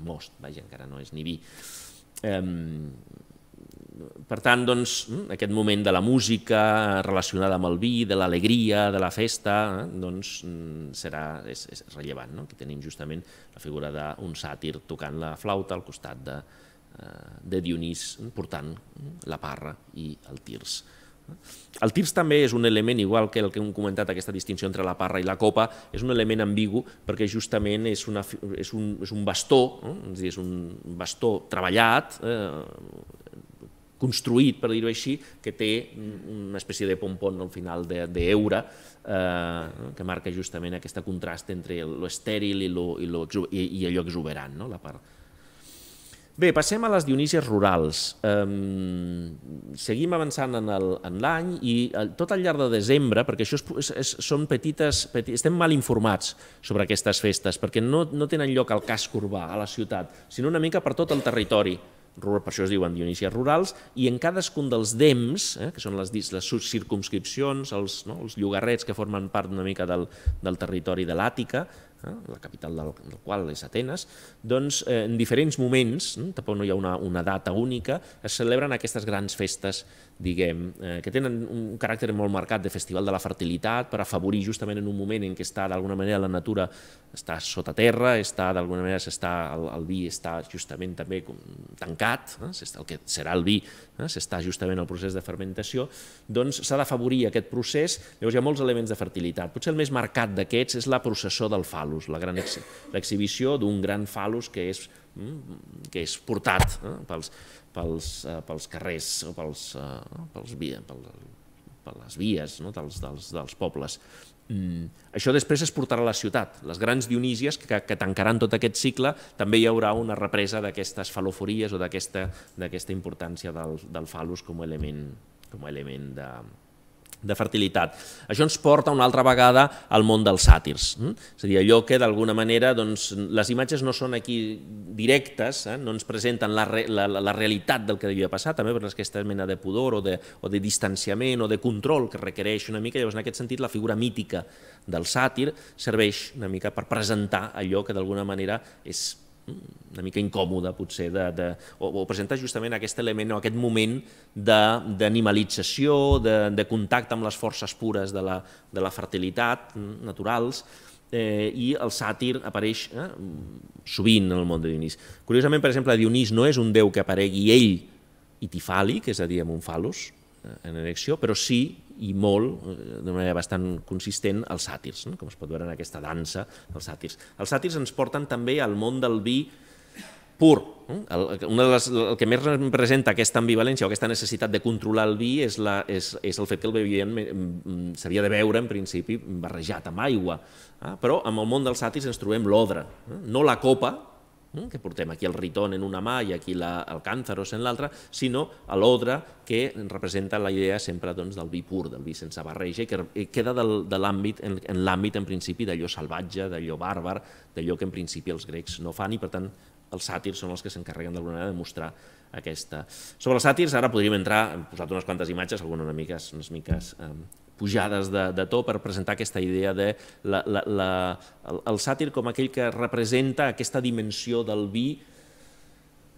A: most, vaja, encara no és ni vi. Eh, per tant, doncs, mm, aquest moment de la música relacionada amb el vi, de l'alegria, de la festa, eh, doncs, mm, serà, és, és rellevant. No? Aquí tenim justament la figura d'un sàtir tocant la flauta al costat de, eh, de Dionís mm, portant la parra i el tirs. El tirs també és un element, igual que el que hem comentat, aquesta distinció entre la parra i la copa, és un element ambigu perquè justament és, una, és, un, és un bastó, eh? és un bastó treballat, eh? construït, per dir-ho així, que té una espècie de pompon al final d'eura, de, eh, que marca justament aquest contrast entre l'estèril i, lo, i, lo, i, i allò exuberant, no? la part... Bé, passem a les Dionísies rurals. Um, seguim avançant en l'any i el, eh, tot al llarg de desembre, perquè això és, és, són petites, estem mal informats sobre aquestes festes, perquè no, no tenen lloc al casc urbà, a la ciutat, sinó una mica per tot el territori rural, per això es diuen Dionísies rurals, i en cadascun dels dems, eh, que són les, les circumscripcions, els, no, els llogarrets que formen part una mica del, del territori de l'Àtica, eh, la capital del, del qual és Atenes, doncs eh, en diferents moments, eh, tampoc no hi ha una, una data única, es celebren aquestes grans festes diguem, eh, que tenen un caràcter molt marcat de festival de la fertilitat per afavorir justament en un moment en què està d'alguna manera la natura està sota terra, està d'alguna manera s'està el, el vi està justament també com, tancat, eh, el que serà el vi eh, s'està justament el procés de fermentació, doncs s'ha d'afavorir aquest procés, llavors hi ha molts elements de fertilitat. Potser el més marcat d'aquests és la processó del falus, l'exhibició d'un gran falus que és mm, que és portat eh, pels, pels, uh, pels carrers o pels, uh, pels via, pel, per les vies no? dels, dels, dels pobles. Mm. Això després es portarà a la ciutat. Les grans Dionísies que, que tancaran tot aquest cicle també hi haurà una represa d'aquestes falofories o d'aquesta importància del, del falus com a element, com a element de, de fertilitat. Això ens porta una altra vegada al món dels sàtirs, mm? és a dir, allò que d'alguna manera doncs, les imatges no són aquí directes, eh? no ens presenten la, la, la realitat del que havia passat, també per aquesta mena de pudor o de, o de distanciament o de control que requereix una mica, llavors en aquest sentit la figura mítica del sàtir serveix una mica per presentar allò que d'alguna manera és Mm, una mica incòmode, potser, de, de, o, o presentar justament aquest element o aquest moment d'animalització, de, de, de contacte amb les forces pures de la, de la fertilitat mm, naturals, eh, i el sàtir apareix eh, sovint en el món de Dionís. Curiosament, per exemple, Dionís no és un déu que aparegui ell i que és a dir, amb un falos, Eh, en erecció, però sí i molt, eh, d'una manera bastant consistent, els sàtirs, no? com es pot veure en aquesta dansa dels sàtirs. Els sàtirs ens porten també al món del vi pur. No? El, una de les, el que més representa aquesta ambivalència o aquesta necessitat de controlar el vi és, la, és, és el fet que el vi eh, mm, mm, s'havia de beure, en principi, barrejat amb aigua. Eh? Però amb el món dels sàtirs ens trobem l'odre, eh? no la copa, Mm, que portem aquí el riton en una mà i aquí la, el càntaros en l'altra, sinó a l'odre que representa la idea sempre doncs, del vi pur, del vi sense barreja, que queda del, de l'àmbit en, en l'àmbit en principi d'allò salvatge, d'allò bàrbar, d'allò que en principi els grecs no fan i per tant els sàtirs són els que s'encarreguen d'alguna manera de mostrar aquesta. Sobre els sàtirs ara podríem entrar, hem posat unes quantes imatges, algunes una mica, unes miques eh, pujades de, de to per presentar aquesta idea de la, la, la, el, el sàtir com aquell que representa aquesta dimensió del vi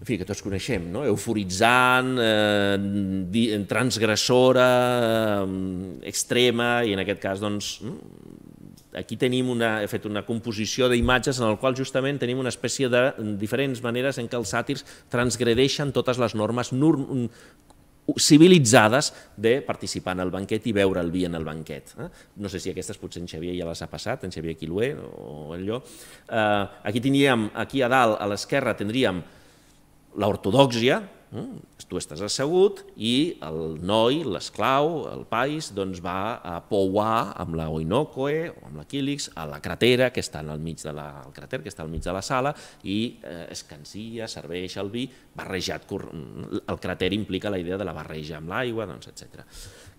A: en fi, que tots coneixem, no? euforitzant, eh, transgressora, eh, extrema, i en aquest cas doncs, mm, aquí tenim una, he fet una composició d'imatges en el qual justament tenim una espècie de diferents maneres en què els sàtirs transgredeixen totes les normes civilitzades de participar en el banquet i veure el vi en el banquet. Eh? No sé si aquestes potser en Xavier ja les ha passat, en Xavier Quilué o allò. Eh, aquí tindríem, aquí a dalt, a l'esquerra, tindríem l'ortodòxia, Mm. Tu estàs assegut i el noi, l'esclau, el pais, doncs va a pouar amb la Oinocoe o amb la Quílix a la cratera que està al mig de la, el crater, que està al mig de la sala i eh, es cancia, serveix el vi, barrejat. El crater implica la idea de la barreja amb l'aigua, doncs, etc.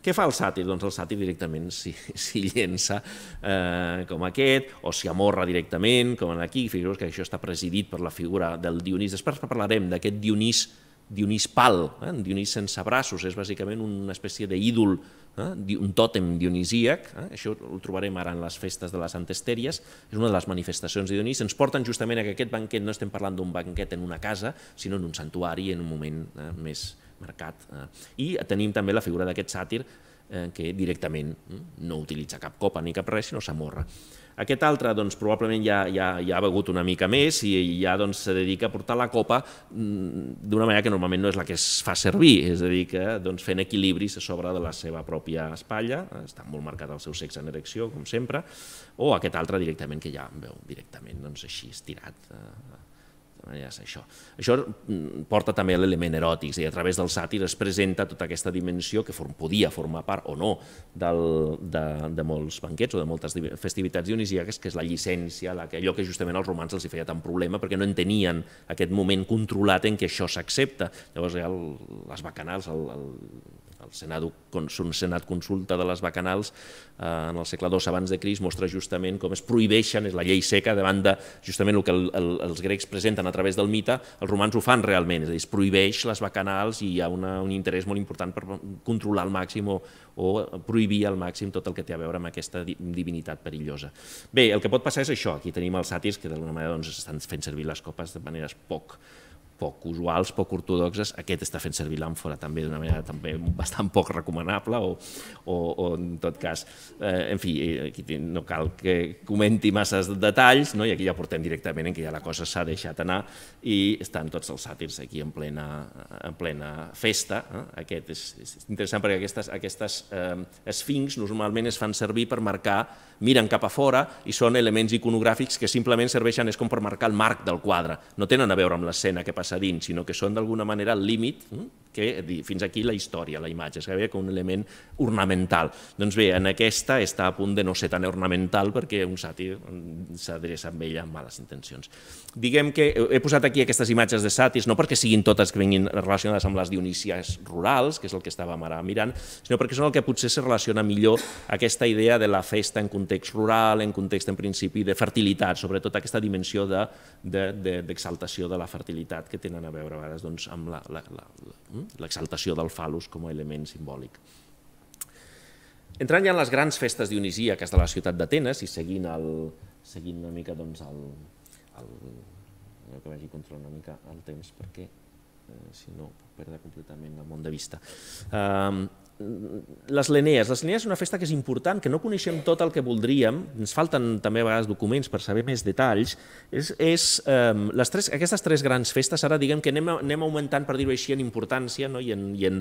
A: Què fa el sàtir? Doncs el sàtir directament s'hi llença eh, com aquest, o s'hi amorra directament, com en aquí. Figureu que això està presidit per la figura del Dionís. Després parlarem d'aquest Dionís Dionís pal, eh? Dionís sense braços, és bàsicament una espècie d'ídol, eh? un tòtem dionisíac, eh? això ho trobarem ara en les festes de les Antestèries, és una de les manifestacions de Dionís, ens porten justament a que aquest banquet no estem parlant d'un banquet en una casa, sinó en un santuari, en un moment eh? més marcat. Eh? I tenim també la figura d'aquest sàtir eh? que directament eh? no utilitza cap copa ni cap res, sinó s'amorra. Eh? Aquest altre doncs, probablement ja, ja, ja ha begut una mica més i, ja doncs, se dedica a portar la copa mm, d'una manera que normalment no és la que es fa servir, és a dir, que doncs, fent equilibris a sobre de la seva pròpia espatlla, està molt marcat el seu sexe en erecció, com sempre, o aquest altre directament que ja veu directament doncs, així estirat eh, Ah, ja és això. Això mm, porta també l'element eròtic, és a dir, a través del sàtir es presenta tota aquesta dimensió que form, podia formar part o no del, de, de molts banquets o de moltes festivitats dionisíaques, que és la llicència, la, allò que justament als romans els hi feia tant problema perquè no entenien aquest moment controlat en què això s'accepta. Llavors, ja el, les bacanals, el, el el senat, un Senat Consulta de les Bacanals eh, en el segle II abans de Cris mostra justament com es prohibeixen, és la llei seca, davant de justament el que el, el, els grecs presenten a través del mite, els romans ho fan realment, és a dir, es prohibeix les bacanals i hi ha una, un interès molt important per controlar al màxim o, o prohibir al màxim tot el que té a veure amb aquesta divinitat perillosa. Bé, el que pot passar és això, aquí tenim els sàtirs que d'alguna manera doncs, estan fent servir les copes de maneres poc poc usuals, poc ortodoxes, aquest està fent servir l'àmfora també d'una manera també bastant poc recomanable o, o, o en tot cas, eh, en fi, eh, aquí no cal que comenti masses detalls, no? i aquí ja portem directament en què ja la cosa s'ha deixat anar i estan tots els sàtirs aquí en plena, en plena festa. Eh? Aquest és, és interessant perquè aquestes, aquestes eh, esfinx normalment es fan servir per marcar miren cap a fora i són elements iconogràfics que simplement serveixen és com per marcar el marc del quadre. No tenen a veure amb l'escena que passa dins, sinó que són d'alguna manera el límit mm, que fins aquí la història, la imatge, és gairebé com un element ornamental. Doncs bé, en aquesta està a punt de no ser tan ornamental perquè un sàtir mm, s'adreça amb ella amb males intencions. Diguem que he posat aquí aquestes imatges de sàtirs no perquè siguin totes que vinguin relacionades amb les dionísies rurals, que és el que estàvem ara mirant, sinó perquè són el que potser se relaciona millor aquesta idea de la festa en contacte context rural, en context en principi de fertilitat, sobretot aquesta dimensió d'exaltació de, de, de, de la fertilitat que tenen a veure a vegades doncs, amb mm, l'exaltació del falus com a element simbòlic. Entrant ja en les grans festes dionisíaques de la ciutat d'Atenes i seguint, el, seguint una mica doncs, el, el, el que vagi contra una mica el temps perquè eh, si no puc perdre completament el món de vista. Eh, les Lenees. Les Lenees és una festa que és important, que no coneixem tot el que voldríem, ens falten també a vegades documents per saber més detalls. És, és, um, les tres, aquestes tres grans festes, ara diguem que anem, anem augmentant, per dir-ho així, en importància, no? I en, i en,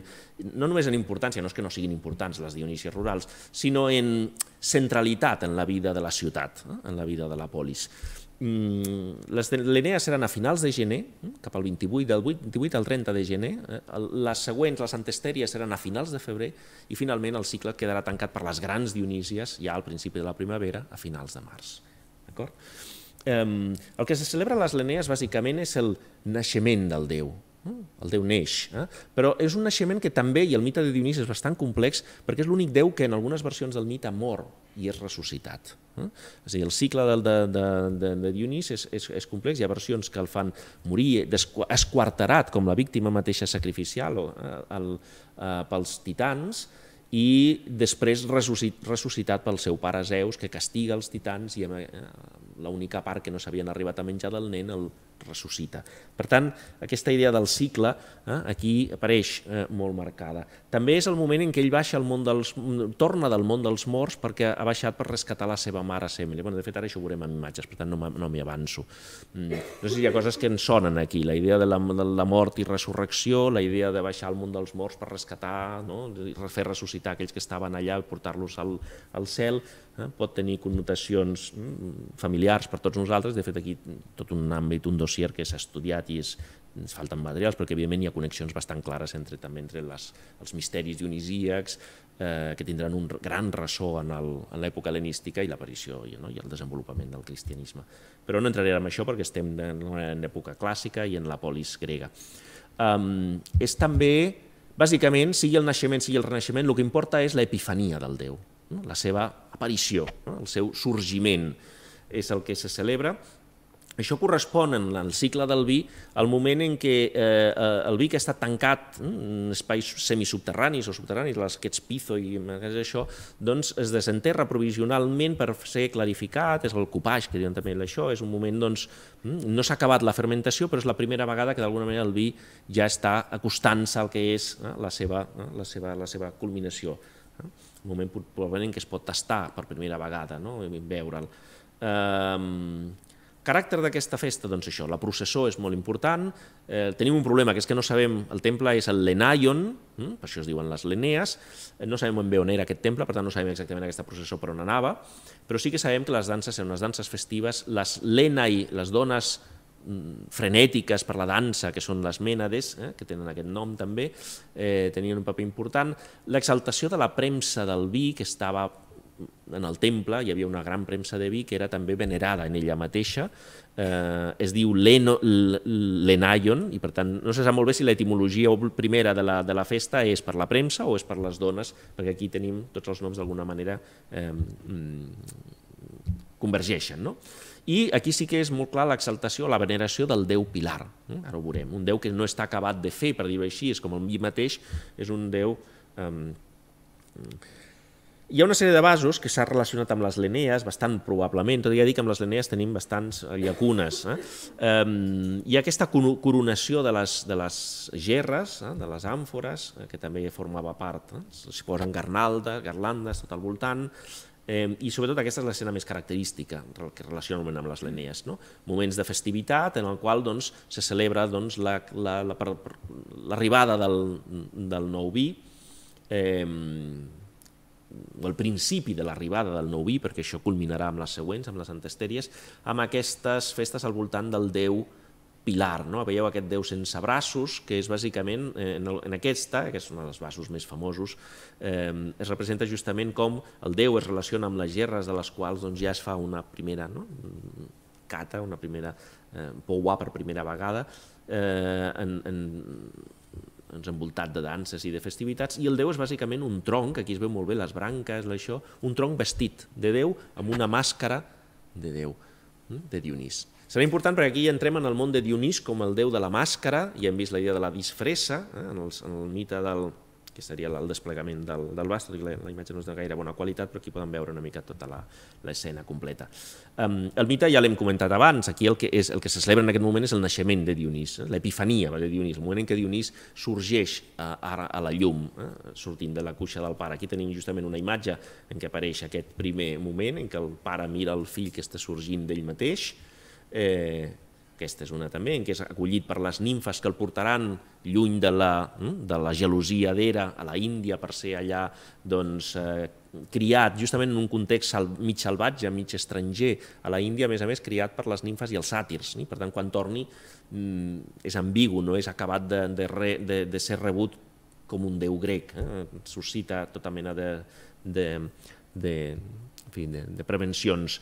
A: no només en importància, no és que no siguin importants les Dionísies rurals, sinó en centralitat en la vida de la ciutat, eh? en la vida de la polis. Mm, les l'ENEAS seran a finals de gener, eh, cap al 28, del 8, 28 al 30 de gener, eh, les següents, les antestèries, seran a finals de febrer i finalment el cicle quedarà tancat per les grans dionísies ja al principi de la primavera, a finals de març. D'acord? el que se celebra a les Lenees bàsicament és el naixement del déu, eh, el déu neix, eh? però és un naixement que també, i el mite de Dionís és bastant complex, perquè és l'únic déu que en algunes versions del mite mor, i és ressuscitat. Eh? És a dir, el cicle de, de, de, de, de Dionís és, és, és complex, hi ha versions que el fan morir esquarterat com la víctima mateixa sacrificial o, eh, el, eh, pels titans, i després ressuscit, ressuscitat pel seu pare Zeus, que castiga els titans i eh, l'única part que no s'havien arribat a menjar del nen el, ressuscita. Per tant, aquesta idea del cicle eh, aquí apareix eh, molt marcada. També és el moment en què ell baixa al món dels, torna del món dels morts perquè ha baixat per rescatar la seva mare Semele. Bueno, de fet, ara això ho veurem en imatges, per tant no, no m'hi avanço. Mm. No sé si hi ha coses que ens sonen aquí, la idea de la, de la mort i resurrecció, la idea de baixar al món dels morts per rescatar, no? fer ressuscitar aquells que estaven allà i portar-los al, al cel, eh? pot tenir connotacions mm, familiars per tots nosaltres, de fet aquí tot un àmbit, un dos dossier que s'ha estudiat i és, ens falten materials, perquè evidentment hi ha connexions bastant clares entre també entre les, els misteris dionisíacs, eh, que tindran un gran ressò en l'època helenística i l'aparició i, no? i el desenvolupament del cristianisme. Però no entraré en això perquè estem en una època clàssica i en la polis grega. Um, és també, bàsicament, sigui el naixement, sigui el renaixement, el que importa és l'epifania del Déu, no? la seva aparició, no? el seu sorgiment és el que se celebra això correspon en el cicle del vi al moment en què eh, eh el vi que està tancat mm, en espais semisubterranis o subterranis, les, aquests pizo i això, doncs es desenterra provisionalment per ser clarificat, és el copage que diuen també això, és un moment doncs, mm, no s'ha acabat la fermentació, però és la primera vegada que d'alguna manera el vi ja està acostant-se al que és eh, la, seva, eh, la, seva, la seva culminació. Eh? Un moment probablement que es pot tastar per primera vegada, no? veure'l. Eh, Caràcter d'aquesta festa, doncs això, la processó és molt important, eh, tenim un problema, que és que no sabem, el temple és el Lenaion, eh, hm? per això es diuen les Lenees, eh, no sabem ben bé on era aquest temple, per tant no sabem exactament aquesta processó per on anava, però sí que sabem que les danses eren unes danses festives, les Lenai, les dones hm, frenètiques per la dansa, que són les mènades, eh, que tenen aquest nom també, eh, tenien un paper important. L'exaltació de la premsa del vi, que estava en el temple hi havia una gran premsa de vi que era també venerada en ella mateixa, eh, es diu Lenayon, i per tant no se sap molt bé si l'etimologia primera de la, de la festa és per la premsa o és per les dones, perquè aquí tenim tots els noms d'alguna manera eh, mm, convergeixen. No? I aquí sí que és molt clar l'exaltació, la veneració del déu Pilar, eh? ara ho veurem, un déu que no està acabat de fer, per dir-ho així, és com el mi mateix, és un déu... Eh, hi ha una sèrie de vasos que s'ha relacionat amb les lenees, bastant probablement, tot i ja dir que amb les lenees tenim bastants llacunes. Eh? Um, hi ha aquesta coronació de les, de les gerres, eh? de les àmfores, eh? que també formava part. Eh? S'hi posen garnaldes, garlandes tot al voltant, Eh, I sobretot aquesta és l'escena més característica que relaciona amb les lenees. No? Moments de festivitat en el qual doncs, se celebra doncs, l'arribada la, la, la, del, del nou vi, eh, o el principi de l'arribada del nou vi, perquè això culminarà amb les següents, amb les antestèries, amb aquestes festes al voltant del déu pilar. No? Veieu aquest déu sense braços, que és bàsicament, eh, en, el, en aquesta, que és un dels vasos més famosos, eh, es representa justament com el déu es relaciona amb les gerres de les quals doncs, ja es fa una primera no? cata, una primera eh, poua per primera vegada, eh, en, en, ens envoltat de danses i de festivitats, i el Déu és bàsicament un tronc, aquí es veu molt bé les branques, això, un tronc vestit de Déu amb una màscara de Déu, hm, de Dionís. Serà important perquè aquí entrem en el món de Dionís com el déu de la màscara, i ja hem vist la idea de la disfressa, eh, en, el, en el mite del, que seria el desplegament del, del Bastard, la, la imatge no és de gaire bona qualitat, però aquí podem veure una mica tota l'escena completa. Um, el mite ja l'hem comentat abans, aquí el que, és, el que se celebra en aquest moment és el naixement de Dionís, eh, l'epifania de Dionís, el moment en què Dionís sorgeix uh, ara a la llum, eh, sortint de la cuixa del pare. Aquí tenim justament una imatge en què apareix aquest primer moment en què el pare mira el fill que està sorgint d'ell mateix, eh, aquesta és una també, en què és acollit per les nimfes que el portaran lluny de la, hm, de la gelosia d'Era a la Índia per ser allà doncs, eh, criat justament en un context sal, mig salvatge, mig estranger a la Índia, a més a més criat per les nimfes i els sàtirs. Eh? Per tant, quan torni mm, és ambigu, no és acabat de, de, re, de, de ser rebut com un déu grec. Eh? Suscita tota mena de, de, de, en fi, de, de prevencions.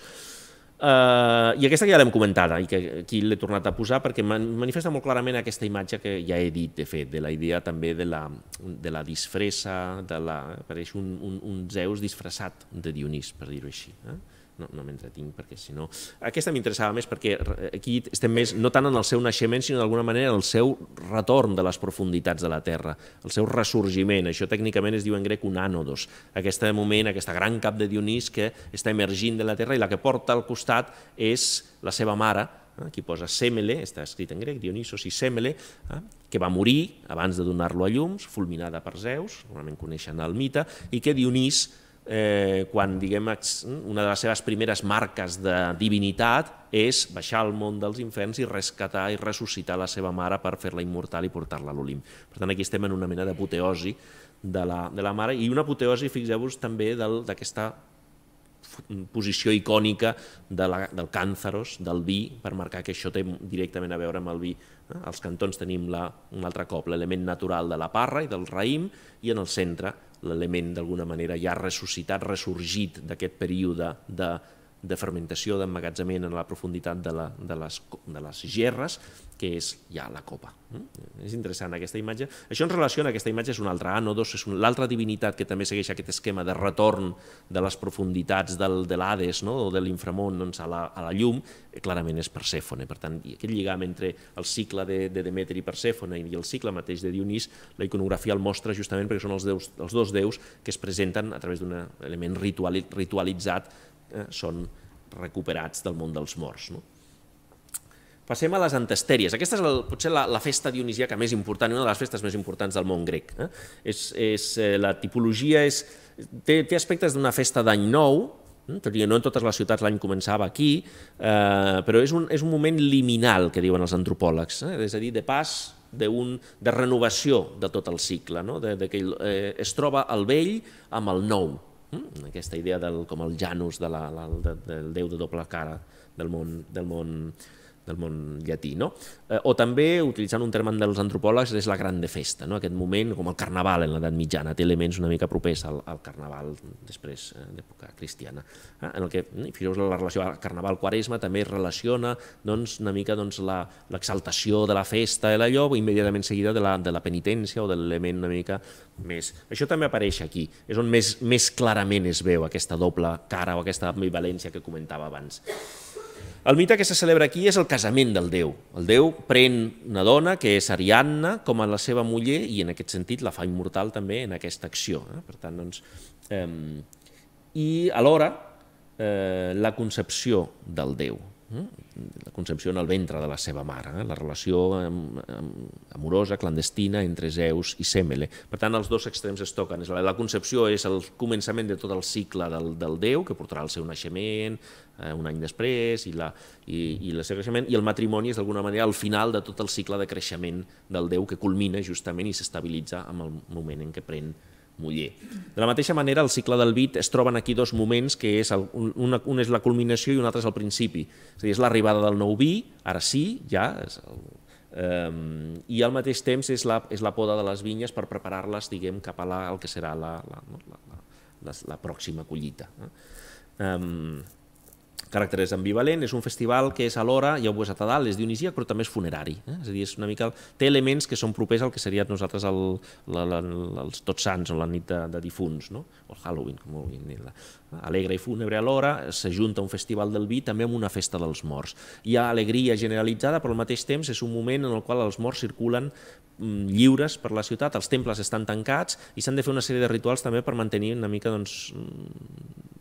A: Uh, I aquesta que ja l'hem comentada i que aquí l'he tornat a posar perquè manifesta molt clarament aquesta imatge que ja he dit, de fet, de la idea també de la, de la disfressa, de la, apareix un, un, un Zeus disfressat de Dionís, per dir-ho així. Eh? no, no m'entretinc perquè si no... Aquesta m'interessava més perquè eh, aquí estem més no tant en el seu naixement sinó d'alguna manera el seu retorn de les profunditats de la Terra, el seu ressorgiment, això tècnicament es diu en grec un ànodos, aquest moment, aquesta gran cap de Dionís que està emergint de la Terra i la que porta al costat és la seva mare, aquí eh, posa Semele, està escrit en grec, Dionisos i Semele, eh, que va morir abans de donar-lo a llums, fulminada per Zeus, normalment coneixen el mite, i que Dionís eh, quan diguem, una de les seves primeres marques de divinitat és baixar al món dels infants i rescatar i ressuscitar la seva mare per fer-la immortal i portar-la a l'Olimp. Per tant, aquí estem en una mena d'apoteosi de, la, de la mare i una apoteosi, fixeu-vos, també d'aquesta posició icònica de la, del cànceros, del vi, per marcar que això té directament a veure amb el vi. Eh? Als cantons tenim la, un altre cop l'element natural de la parra i del raïm i en el centre l'element d'alguna manera ja ressuscitat, ressorgit d'aquest període de de fermentació, d'emmagatzament en la profunditat de, la, de, les, de les gerres, que és ja la copa. Mm? És interessant aquesta imatge. Això en relació a aquesta imatge és una altra, ànodos, ah, és l'altra divinitat que també segueix aquest esquema de retorn de les profunditats del, de l'Hades no? o de l'inframont doncs, a, la, a la llum, eh, clarament és Persèfone. Per tant, aquest lligam entre el cicle de, de Demeter i Persèfone i el cicle mateix de Dionís, la iconografia el mostra justament perquè són els, deus, els dos déus que es presenten a través d'un element ritual, ritualitzat eh, són recuperats del món dels morts. No? Passem a les antestèries. Aquesta és el, potser la, la festa dionisiaca més important, una de les festes més importants del món grec. Eh? És, és, eh, la tipologia és, té, té aspectes d'una festa d'any nou, eh? tot i que no en totes les ciutats l'any començava aquí, eh, però és un, és un moment liminal, que diuen els antropòlegs, eh? és a dir, de pas de, un, de renovació de tot el cicle, no? de, de que eh, es troba el vell amb el nou. Mm? Aquesta idea del, com el Janus, de la, la, de, del déu de doble cara del món, del món del món llatí. No? Eh, o també, utilitzant un terme dels antropòlegs, és la gran de festa, no? aquest moment com el carnaval en l'edat mitjana, té elements una mica propers al, al carnaval després eh, d'època cristiana, eh, en el que, fixeu la relació al carnaval-quaresma també es relaciona doncs, una mica doncs, l'exaltació de la festa i l'allò, immediatament seguida de la, de la penitència o de l'element una mica més. Això també apareix aquí, és on més, més clarament es veu aquesta doble cara o aquesta ambivalència que comentava abans. El mite que se celebra aquí és el casament del déu. El déu pren una dona, que és Ariadna, com a la seva muller, i en aquest sentit la fa immortal també en aquesta acció. Eh? Per tant, doncs, eh, I alhora, eh, la concepció del déu. Eh? la concepció en el ventre de la seva mare, eh? la relació amorosa, clandestina, entre Zeus i Semele. Per tant, els dos extrems es toquen. La concepció és el començament de tot el cicle del, del déu, que portarà el seu naixement eh, un any després, i, la, i, i el seu creixement, i el matrimoni és d'alguna manera el final de tot el cicle de creixement del déu que culmina justament i s'estabilitza amb el moment en què pren muller. De la mateixa manera, al cicle del bit es troben aquí dos moments, que és el, un, un és la culminació i un altre és el principi. És a dir, és l'arribada del nou vi, ara sí, ja, és el, Um, i al mateix temps és la, és la poda de les vinyes per preparar-les diguem cap a la, el que serà la, la, la, la, la pròxima collita. Um, caràcter és ambivalent, és un festival que és alhora, ja ho he posat a dalt, és Dionisia, però també és funerari, eh? és a dir, és una mica, té elements que són propers al que seria nosaltres el, la, la, els Tots Sants o la nit de, de difunts, no? o Halloween, com vulguin dir -la. Alegre i fúnebre alhora, s'ajunta un festival del vi també amb una festa dels morts. Hi ha alegria generalitzada, però al mateix temps és un moment en el qual els morts circulen mm, lliures per la ciutat, els temples estan tancats i s'han de fer una sèrie de rituals també per mantenir una mica doncs, mm,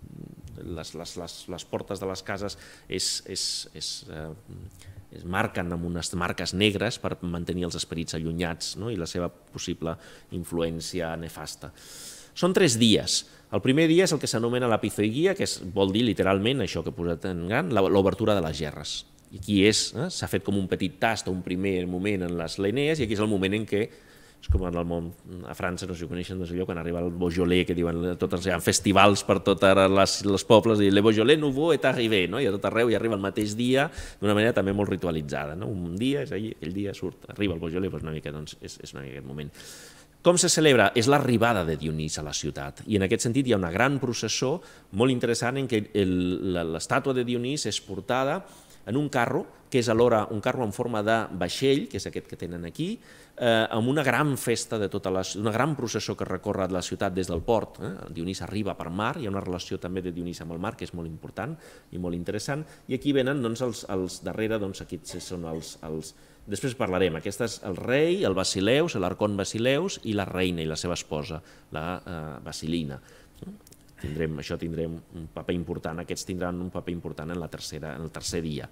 A: les, les, les, les portes de les cases és, és, és, eh, es marquen amb unes marques negres per mantenir els esperits allunyats no? i la seva possible influència nefasta. Són tres dies. El primer dia és el que s'anomena l'apizoiguia, que és, vol dir literalment això que he posat en gran, l'obertura de les gerres. I aquí és, eh? s'ha fet com un petit tast, un primer moment en les lenees, i aquí és el moment en què és com en el món, mm, a França no s'hi coneixen des allò, quan arriba el Beaujolais, que diuen, eh, tot, hi ha festivals per ara les, les pobles, i le Beaujolais nouveau est arrivé, no? i a tot arreu hi arriba el mateix dia, d'una manera també molt ritualitzada, no? un dia és allí, aquell dia surt, arriba el Beaujolais, doncs una mica, doncs, és, és una mica aquest moment. Com se celebra? És l'arribada de Dionís a la ciutat. I en aquest sentit hi ha una gran processó molt interessant en què l'estàtua de Dionís és portada en un carro, que és alhora un carro en forma de vaixell, que és aquest que tenen aquí, eh, amb una gran festa de tota la, una gran processó que recorre la ciutat des del port. Eh? Dionís arriba per mar, hi ha una relació també de Dionís amb el mar que és molt important i molt interessant, i aquí venen doncs, els, els darrere, doncs, aquí són els, els, Després parlarem. Aquest és el rei, el Basileus, l'arcon Basileus i la reina i la seva esposa, la eh, Basilina tindrem, això tindrem un paper important, aquests tindran un paper important en, la tercera, en el tercer dia.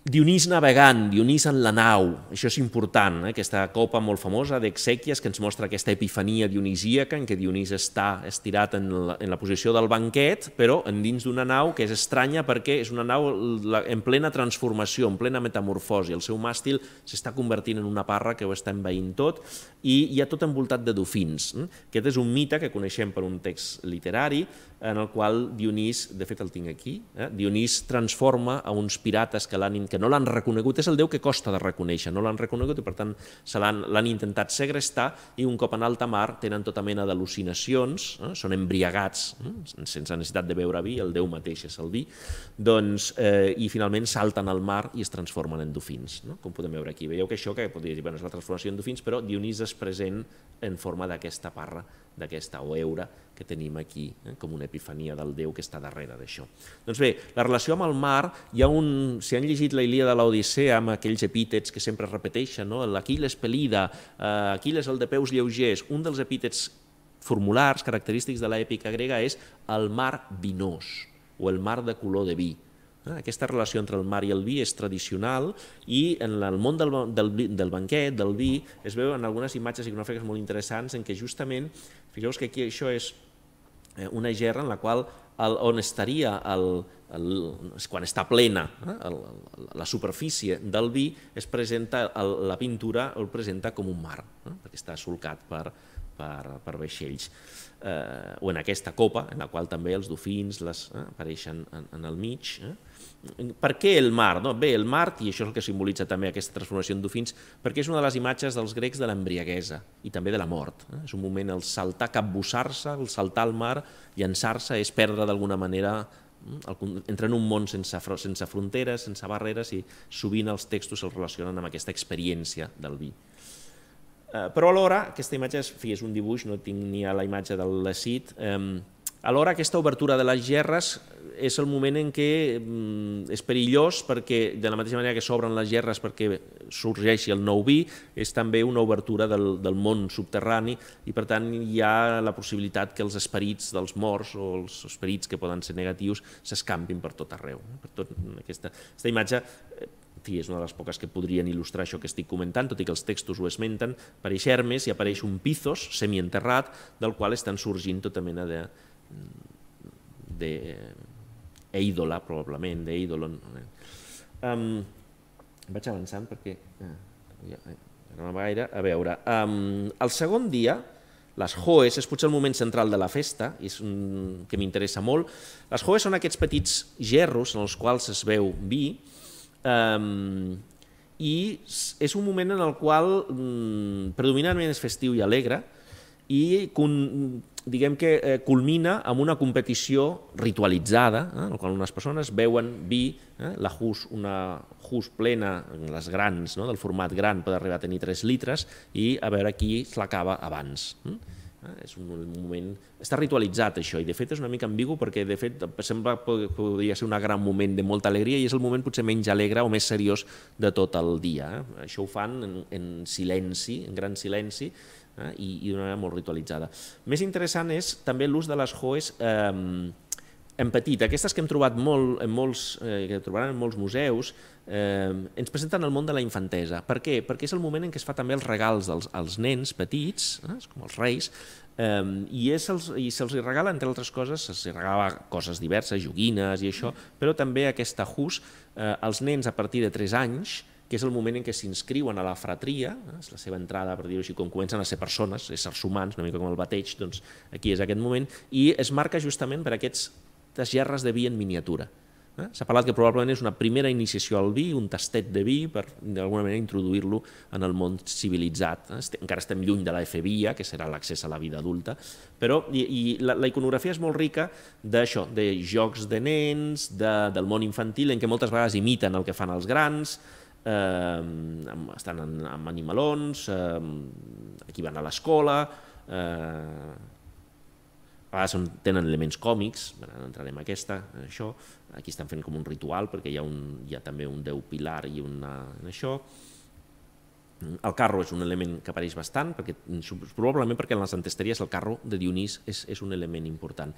A: Dionís navegant, Dionís en la nau, això és important, eh? aquesta copa molt famosa d'Exèquies que ens mostra aquesta epifania dionisíaca en què Dionís està estirat en la, en la posició del banquet, però en dins d'una nau que és estranya perquè és una nau en plena transformació, en plena metamorfosi. El seu màstil s'està convertint en una parra que ho està enveint tot i hi ha tot envoltat de dofins. Eh. Aquest és un mite que coneixem per un text literari, en el qual Dionís, de fet el tinc aquí, eh? Dionís transforma a uns pirates que, que no l'han reconegut, és el déu que costa de reconèixer, no l'han reconegut i per tant l'han intentat segrestar i un cop en alta mar tenen tota mena d'al·lucinacions, eh? són embriagats, eh? sense necessitat de beure vi, el déu mateix és el vi, doncs, eh, i finalment salten al mar i es transformen en dofins, no? com podem veure aquí. Veieu que això que podria dir, bueno, és la transformació en dofins, però Dionís és present en forma d'aquesta parra, d'aquesta o eura, que tenim aquí, eh, com una epifania del Déu que està darrere d'això. Doncs bé, la relació amb el mar, hi ha un, si han llegit la Ilíada de l'Odissea, amb aquells epítets que sempre es repeteixen, no? l'Aquiles pelida, eh, Aquiles el de peus lleugers, un dels epítets formulars característics de l'èpica grega és el mar vinós o el mar de color de vi. Eh, aquesta relació entre el mar i el vi és tradicional i en el món del, del, del banquet, del vi, es veuen algunes imatges iconogràfiques molt interessants en què justament, fixeu que aquí això és Eh, una gerra en la qual el, on estaria el, el, quan està plena eh, el, la superfície del vi es presenta el, la pintura el presenta com un mar eh, perquè està solcat per, per, per vaixells. Eh, o en aquesta copa, en la qual també els dofins les, eh, apareixen en, en el mig. Eh? Per què el mar? No? Bé, el mar, i això és el que simbolitza també aquesta transformació en dofins, perquè és una de les imatges dels grecs de l'embriaguesa i també de la mort. Eh? És un moment el saltar, capbussar-se, el saltar al mar, llançar-se, és perdre d'alguna manera mm, el, entrar en un món sense, sense fronteres, sense barreres i sovint els textos els relacionen amb aquesta experiència del vi. Eh, però alhora, aquesta imatge, és, fi, és un dibuix, no tinc ni a la imatge del lecit, eh, alhora aquesta obertura de les gerres és el moment en què mm, és perillós perquè de la mateixa manera que s'obren les gerres perquè sorgeixi el nou vi, és també una obertura del, del món subterrani i per tant hi ha la possibilitat que els esperits dels morts o els esperits que poden ser negatius s'escampin per tot arreu. Per tot aquesta, aquesta imatge eh, fi, és una de les poques que podrien il·lustrar això que estic comentant, tot i que els textos ho esmenten, apareix Hermes i apareix un pizos semienterrat del qual estan sorgint tota mena de, de eidola, probablement, d'ídolon. Um, eh. vaig avançant perquè ah, Ja, ja, eh, no gaire. A veure, um, el segon dia, les joes és potser el moment central de la festa, és un, que m'interessa molt. Les joes són aquests petits gerros en els quals es veu vi, Um, I és un moment en el qual mm, predominantment és festiu i alegre i con, diguem que eh, culmina amb una competició ritualitzada, eh, en la qual unes persones veuen vi, eh, la hus, una hus plena, les grans, no, del format gran, pot arribar a tenir 3 litres, i a veure qui l'acaba abans. Eh? Eh? És un, moment... Està ritualitzat això i de fet és una mica ambigu perquè de fet sembla podria ser un gran moment de molta alegria i és el moment potser menys alegre o més seriós de tot el dia. Eh? Això ho fan en, en silenci, en gran silenci, eh? i, i d'una manera molt ritualitzada. Més interessant és també l'ús de les joes eh, en petit, aquestes que hem trobat molt, en molts, eh, que trobaran en molts museus, eh, ens presenten el món de la infantesa. Per què? Perquè és el moment en què es fa també els regals dels, als nens petits, eh, com els reis, eh, i, és els, i se'ls regala, entre altres coses, se'ls regala coses diverses, joguines i això, però també aquesta hus, eh, als nens a partir de 3 anys, que és el moment en què s'inscriuen a la fratria, eh? és la seva entrada, per dir-ho així, com comencen a ser persones, éssers humans, una mica com el bateig, doncs aquí és aquest moment, i es marca justament per aquests petites gerres de vi en miniatura. Eh? S'ha parlat que probablement és una primera iniciació al vi, un tastet de vi, per d'alguna manera introduir-lo en el món civilitzat. Eh? Encara estem lluny de la FBIA, que serà l'accés a la vida adulta, però i, i la, la iconografia és molt rica d'això, de jocs de nens, de, del món infantil, en què moltes vegades imiten el que fan els grans, eh, estan en, animalons, eh, aquí van a l'escola, eh, a vegades són, tenen elements còmics, ara entrarem en aquesta, en això, aquí estan fent com un ritual perquè hi ha, un, hi ha també un déu pilar i una, en això, el carro és un element que apareix bastant, perquè, probablement perquè en les antesteries el carro de Dionís és, és un element important.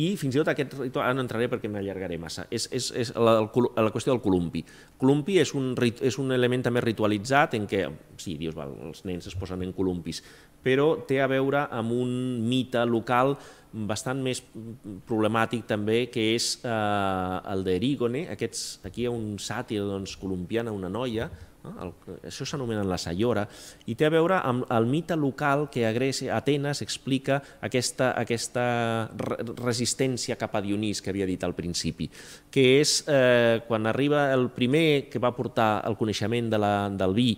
A: I fins i tot aquest ritual, ara no entraré perquè m'allargaré massa, és, és, és la, el, la qüestió del columpi. Columpi és un, és un element també ritualitzat en què, sí, dius, val, els nens es posen en columpis, però té a veure amb un mite local bastant més problemàtic també, que és eh, el d'Erigone. Aquí hi ha un sàtir doncs, colombiana, una noia, no? Eh, el, això s'anomena la Sayora, i té a veure amb el mite local que a Grècia, a Atenes explica aquesta, aquesta resistència cap a Dionís que havia dit al principi, que és eh, quan arriba el primer que va portar el coneixement de la, del vi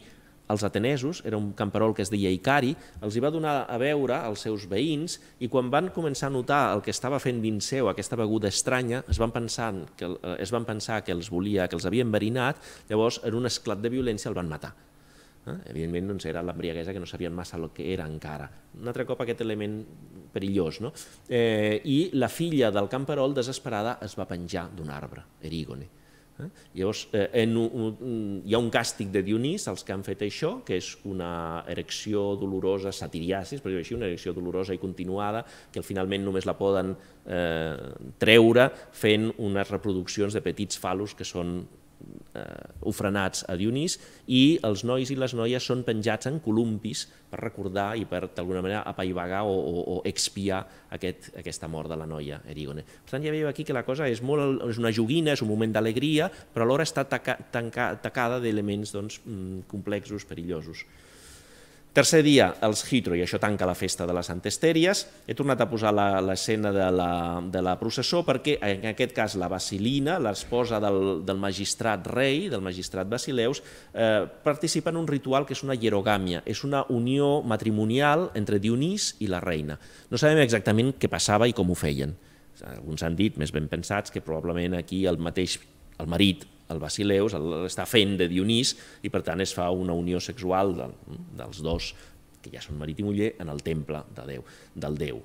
A: als atenesos, era un camperol que es deia Icari, els hi va donar a veure als seus veïns i quan van començar a notar el que estava fent dins seu aquesta beguda estranya, es van, pensar que, eh, es van pensar que els volia, que els havia enverinat, llavors en un esclat de violència el van matar. Eh? Evidentment doncs, era l'embriaguesa que no sabien massa el que era encara. Un altre cop aquest element perillós. No? Eh, I la filla del camperol, desesperada, es va penjar d'un arbre, Erigone. Eh? Llavors, eh, en un, hi ha un càstig de Dionís als que han fet això, que és una erecció dolorosa, satiriasis, per dir-ho així, una erecció dolorosa i continuada, que finalment només la poden eh, treure fent unes reproduccions de petits falos que són eh, ofrenats a Dionís i els nois i les noies són penjats en columpis per recordar i per d'alguna manera apaivagar o, o, o expiar aquest, aquesta mort de la noia Erigone. Per tant ja veieu aquí que la cosa és, molt, és una joguina, és un moment d'alegria, però alhora està taca, tanca, tacada d'elements doncs, mm, complexos, perillosos. Tercer dia, els Hitro, i això tanca la festa de les Antestèries. He tornat a posar l'escena de, la, de la processó perquè, en aquest cas, la Basilina, l'esposa del, del magistrat rei, del magistrat Basileus, eh, participa en un ritual que és una hierogàmia, és una unió matrimonial entre Dionís i la reina. No sabem exactament què passava i com ho feien. Alguns han dit, més ben pensats, que probablement aquí el mateix el marit el Basileus està fent de Dionís i per tant es fa una unió sexual dels dos, que ja són marit i muller, en el temple de Déu, del Déu.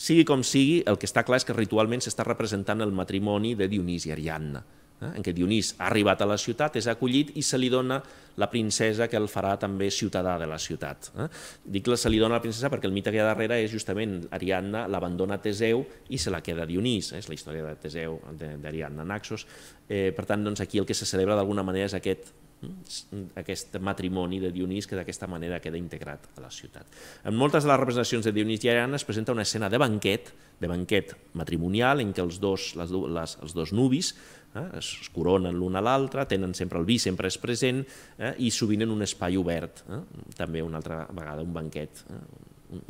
A: Sigui com sigui, el que està clar és que ritualment s'està representant el matrimoni de Dionís i Ariadna eh, en què Dionís ha arribat a la ciutat, és acollit i se li dona la princesa que el farà també ciutadà de la ciutat. Eh? Dic que se li dona la princesa perquè el mite que hi ha darrere és justament Ariadna l'abandona Teseu i se la queda Dionís, eh? és la història de Teseu, d'Ariadna Naxos. Eh, per tant, doncs, aquí el que se celebra d'alguna manera és aquest mm, aquest matrimoni de Dionís que d'aquesta manera queda integrat a la ciutat. En moltes de les representacions de Dionís i Ariadna es presenta una escena de banquet, de banquet matrimonial, en què els dos, les, les, els dos nubis eh? es, es coronen l'un a l'altre, tenen sempre el vi, sempre és present, eh? i sovint en un espai obert, eh? també una altra vegada un banquet, eh?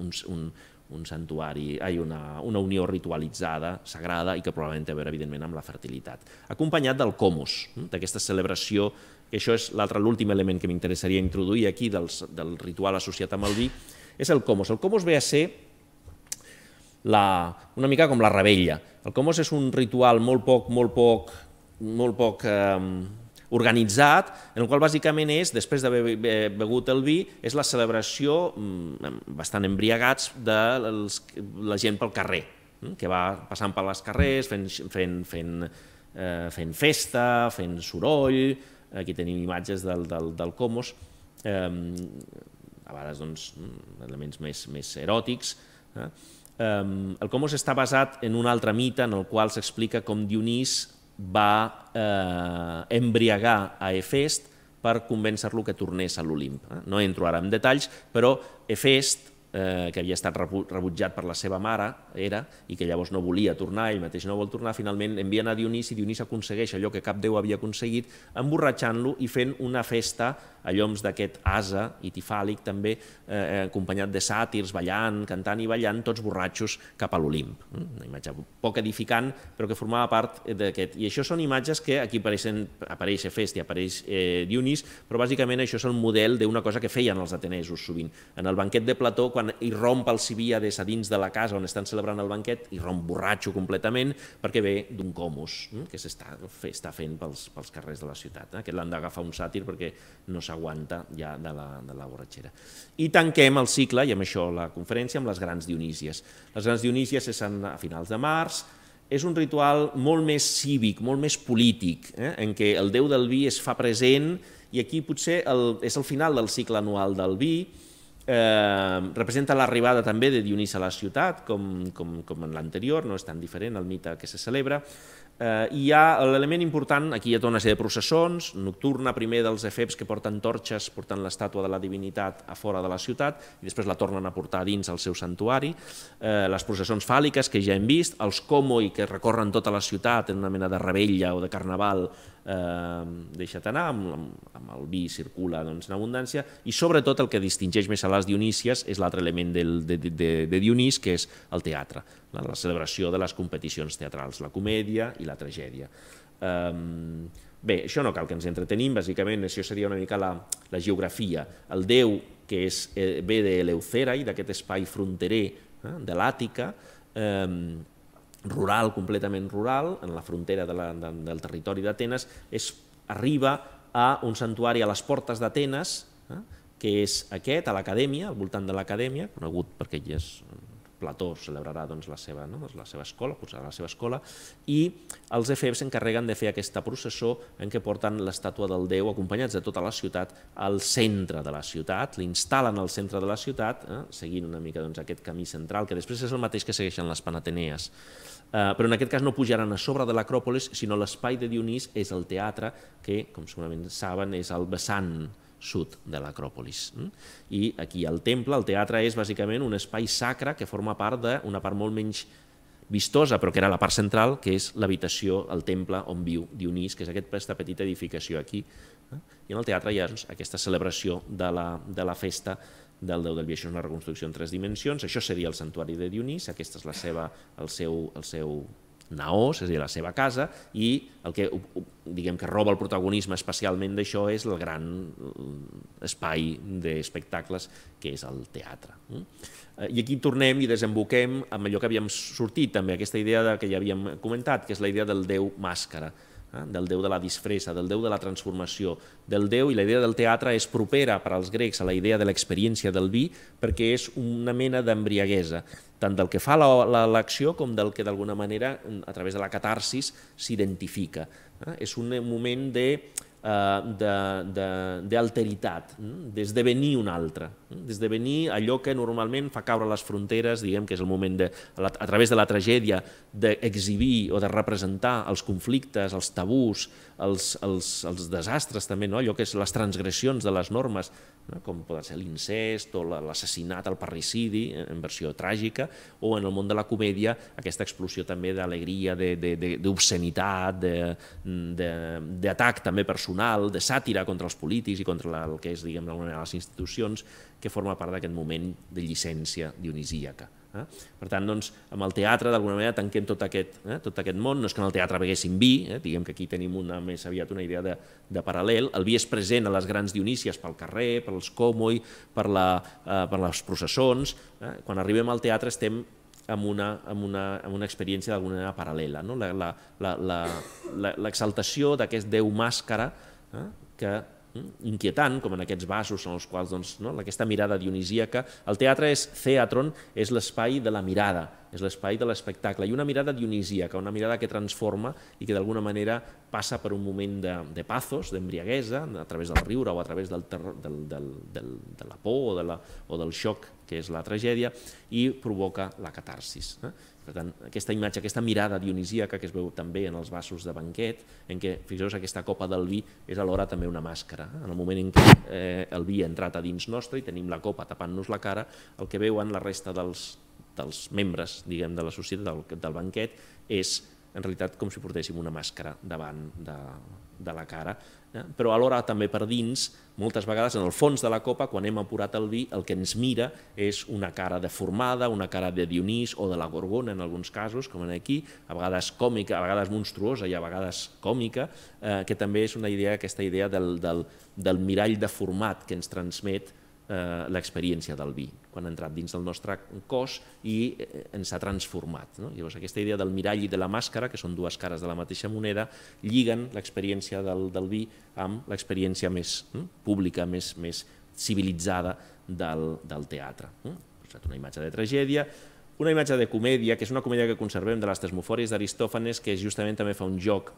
A: un, un, un santuari, ai, una, una unió ritualitzada, sagrada, i que probablement té a veure, evidentment, amb la fertilitat. Acompanyat del comus, eh? d'aquesta celebració, que això és l'altre, l'últim element que m'interessaria introduir aquí dels, del ritual associat amb el vi, és el comus. El comus ve a ser la, una mica com la rebella. El comus és un ritual molt poc, molt poc molt poc eh, organitzat, en el qual bàsicament és, després d'haver begut el vi, és la celebració, mm, bastant embriagats, de la gent pel carrer, mm, que va passant per les carrers, fent, fent, fent, eh, fent festa, fent soroll, aquí tenim imatges del, del, del Comos, eh, a vegades doncs, mm, elements més, més eròtics, eh? Ehm, el Comos està basat en un altre mite en el qual s'explica com Dionís va eh, embriagar a Hefest per convèncer-lo que tornés a l'Olimp. Eh? No entro ara en detalls, però Hefest eh, que havia estat rebutjat per la seva mare, era, i que llavors no volia tornar, ell mateix no vol tornar, finalment envien a Dionís i Dionís aconsegueix allò que cap déu havia aconseguit, emborratxant-lo i fent una festa a lloms d'aquest asa i tifàlic, també eh, eh, acompanyat de sàtirs, ballant, cantant i ballant, tots borratxos cap a l'Olimp. Mm, una imatge poc edificant, però que formava part d'aquest. I això són imatges que aquí apareixen, apareix Efest i apareix eh, Dionís, però bàsicament això és el model d'una cosa que feien els atenesos sovint. En el banquet de Plató, quan quan romp el des a dins de la casa on estan celebrant el banquet, romp borratxo completament, perquè ve d'un comus hm, que s'està fe, fent pels, pels carrers de la ciutat. Aquest eh, l'han d'agafar un sàtir perquè no s'aguanta ja de la, de la borratxera. I tanquem el cicle, i amb això la conferència, amb les Grans Dionísies. Les Grans Dionísies és a finals de març, és un ritual molt més cívic, molt més polític, eh? en què el déu del vi es fa present i aquí potser el, és el final del cicle anual del vi, Eh, representa l'arribada també de Dionís a la ciutat, com, com, com en l'anterior, no és tan diferent el mite que se celebra. Eh, hi ha l'element important, aquí hi ha tota una sèrie de processons, nocturna primer dels efebs que porten torxes portant l'estàtua de la divinitat a fora de la ciutat i després la tornen a portar a dins el seu santuari, eh, les processons fàl·liques que ja hem vist, els comoi que recorren tota la ciutat en una mena de rebella o de carnaval eh, deixat anar, amb, amb el vi circula doncs, en abundància, i sobretot el que distingeix més a les Dionísies és l'altre element del, de, de, de Dionís, que és el teatre la, la celebració de les competicions teatrals, la comèdia i la tragèdia. Um, bé, això no cal que ens entretenim, bàsicament això seria una mica la, la geografia. El déu que és, eh, ve de l'Eucera i d'aquest espai fronterer eh, de l'Àtica, um, rural, completament rural, en la frontera de la, de, del territori d'Atenes, arriba a un santuari a les portes d'Atenes, eh, que és aquest, a l'acadèmia, al voltant de l'acadèmia, conegut perquè hi és plató celebrarà doncs, la, seva, no? la seva escola, cursarà la seva escola, i els EFEB s'encarreguen de fer aquesta processó en què porten l'estàtua del Déu acompanyats de tota la ciutat al centre de la ciutat, l'instal·len al centre de la ciutat, eh? seguint una mica doncs, aquest camí central, que després és el mateix que segueixen les Panatenees. Eh, però en aquest cas no pujaran a sobre de l'acròpolis, sinó l'espai de Dionís és el teatre, que, com segurament saben, és el vessant sud de l'acròpolis. Hm? I aquí al temple, el teatre és bàsicament un espai sacre que forma part d'una part molt menys vistosa, però que era la part central, que és l'habitació, el temple on viu Dionís, que és aquesta petita edificació aquí. Hm? I en el teatre hi ha doncs, aquesta celebració de la, de la festa del déu del vi. Això és una reconstrucció en tres dimensions. Això seria el santuari de Dionís, aquesta és la seva, el seu, el seu Naos, és a dir, la seva casa, i el que, diguem que roba el protagonisme especialment d'això és el gran mm, espai d'espectacles que és el teatre. Mm? Eh, I aquí tornem i desemboquem amb allò que havíem sortit, també aquesta idea de, que ja havíem comentat, que és la idea del déu màscara, eh? del déu de la disfressa, del déu de la transformació, del déu, i la idea del teatre és propera per als grecs a la idea de l'experiència del vi perquè és una mena d'embriaguesa tant del que fa l'acció la, com del que d'alguna manera, a través de la catarsis, s'identifica. Eh? És un moment de d'alteritat, eh, de, de, mm? d'esdevenir un altre, mm? d'esdevenir allò que normalment fa caure les fronteres, diguem que és el moment, de, a través de la tragèdia, d'exhibir o de representar els conflictes, els tabús, els, els, els desastres també, no? allò que és les transgressions de les normes, no? com poden ser l'incest o l'assassinat, el parricidi, eh, en versió tràgica, o en el món de la comèdia, aquesta explosió també d'alegria, d'obscenitat, d'atac també personal, personal, de sàtira contra els polítics i contra la, el que és, diguem d'alguna manera, les institucions, que forma part d'aquest moment de llicència dionisíaca. Eh? Per tant, doncs, amb el teatre, d'alguna manera, tanquem tot aquest, eh, tot aquest món. No és que en el teatre veguéssim vi, eh? diguem que aquí tenim una, més aviat una idea de, de paral·lel. El vi és present a les grans Dionísies pel carrer, pels còmoi, per, la, eh, per les processons. Eh? Quan arribem al teatre estem amb una, amb una, amb una experiència d'alguna manera paral·lela. No? L'exaltació d'aquest déu màscara eh? que Mm? inquietant, com en aquests vasos en els quals doncs, no, aquesta mirada dionisíaca. El teatre és theatron, és l'espai de la mirada, és l'espai de l'espectacle, i una mirada dionisíaca, una mirada que transforma i que d'alguna manera passa per un moment de, de pazos, d'embriaguesa, a través del riure o a través del, terror, del, del, del, de la por o, de la, o del xoc, que és la tragèdia, i provoca la catarsis. Eh? Per tant, aquesta imatge, aquesta mirada dionisíaca que es veu també en els vasos de banquet, en què, fixeu aquesta copa del vi és alhora també una màscara. En el moment en què eh, el vi ha entrat a dins nostre i tenim la copa tapant-nos la cara, el que veuen la resta dels, dels membres diguem de la societat del, del banquet és en realitat com si portéssim una màscara davant de, de la cara. Eh? Però alhora també per dins, moltes vegades en el fons de la copa, quan hem apurat el vi, el que ens mira és una cara deformada, una cara de Dionís o de la Gorgona en alguns casos, com en aquí, a vegades còmica, a vegades monstruosa i a vegades còmica, eh, que també és una idea, aquesta idea del, del, del mirall deformat que ens transmet eh, l'experiència del vi quan ha entrat dins del nostre cos i eh, ens ha transformat. No? Llavors aquesta idea del mirall i de la màscara, que són dues cares de la mateixa moneda, lliguen l'experiència del, del vi amb l'experiència més no? Hm, pública, més, més civilitzada del, del teatre. No? Hm? Posat una imatge de tragèdia, una imatge de comèdia, que és una comèdia que conservem de les Tesmofòries d'Aristòfanes, que justament també fa un joc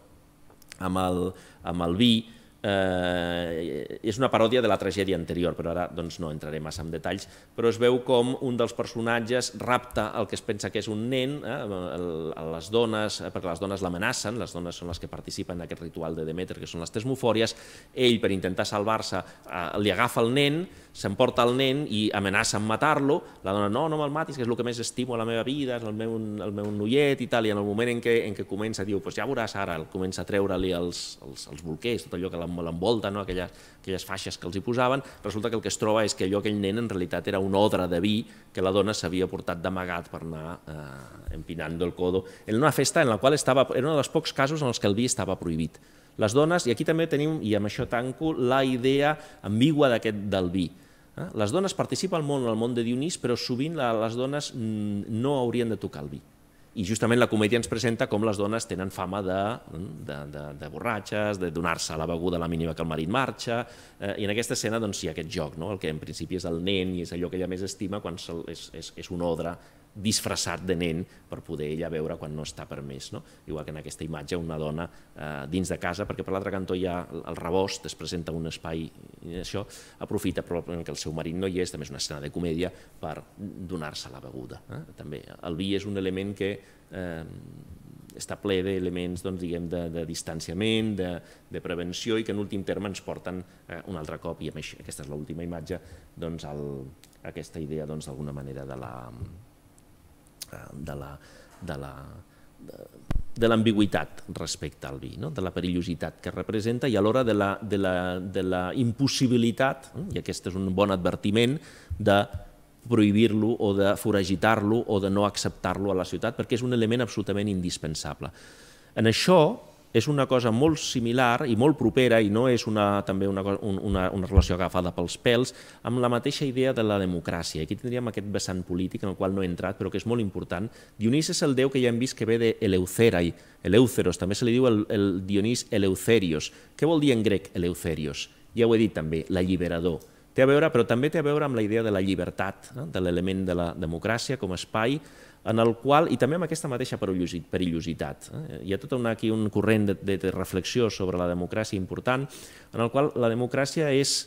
A: amb el, amb el vi, eh, és una paròdia de la tragèdia anterior, però ara doncs, no entraré massa en detalls, però es veu com un dels personatges rapta el que es pensa que és un nen, eh, a les dones, eh, perquè les dones l'amenacen, les dones són les que participen en aquest ritual de Demeter, que són les tesmofòries, ell per intentar salvar-se eh, li agafa el nen, s'emporta el nen i amenaça en matar-lo, la dona, no, no me'l matis, que és el que més estimo a la meva vida, és el meu, el meu noiet i tal, i en el moment en què, en què comença, diu, pues ja veuràs ara, el comença a treure-li els, els, els bolquers, tot allò que l'envolta, no? aquelles, aquelles faixes que els hi posaven, resulta que el que es troba és que allò, aquell nen, en realitat era un odre de vi que la dona s'havia portat d'amagat per anar eh, empinant del codo, en una festa en la qual estava, era un dels pocs casos en els que el vi estava prohibit les dones, i aquí també tenim, i amb això tanco, la idea ambigua d'aquest del vi. Eh? Les dones participen molt en el món de Dionís, però sovint les dones mm, no haurien de tocar el vi. I justament la comèdia ens presenta com les dones tenen fama de, mm, de, de, de borratxes, de donar-se la beguda a la mínima que el marit marxa, eh, i en aquesta escena doncs, hi ha aquest joc, no? el que en principi és el nen i és allò que ella més estima quan és, és, és un odre disfressat de nen per poder ella veure quan no està permès. No? Igual que en aquesta imatge una dona eh, dins de casa, perquè per l'altre cantó hi ha el rebost, es presenta un espai i això, aprofita probablement que el seu marit no hi és, també és una escena de comèdia, per donar-se la beguda. Eh? També el vi és un element que eh, està ple d'elements doncs, diguem, de, de distanciament, de, de prevenció i que en últim terme ens porten eh, un altre cop, i a més aquesta és l'última imatge, doncs, el, aquesta idea doncs, d'alguna doncs, manera de la, de, de la de la respecte al vi, no? de la perillositat que representa i alhora de la, de la, de la impossibilitat, mm? i aquest és un bon advertiment, de prohibir-lo o de foragitar-lo o de no acceptar-lo a la ciutat, perquè és un element absolutament indispensable. En això, és una cosa molt similar i molt propera i no és una, també una, una, una relació agafada pels pèls amb la mateixa idea de la democràcia. Aquí tindríem aquest vessant polític en el qual no he entrat però que és molt important. Dionís és el déu que ja hem vist que ve de i Eleuceros, també se li diu el, el Dionís Eleucerios. Què vol dir en grec Eleucerios? Ja ho he dit també, l'alliberador. Té a veure, però també té a veure amb la idea de la llibertat, eh? de l'element de la democràcia com a espai en el qual, i també amb aquesta mateixa perillositat, eh? hi ha tot una, aquí un corrent de, de, de reflexió sobre la democràcia important, en el qual la democràcia és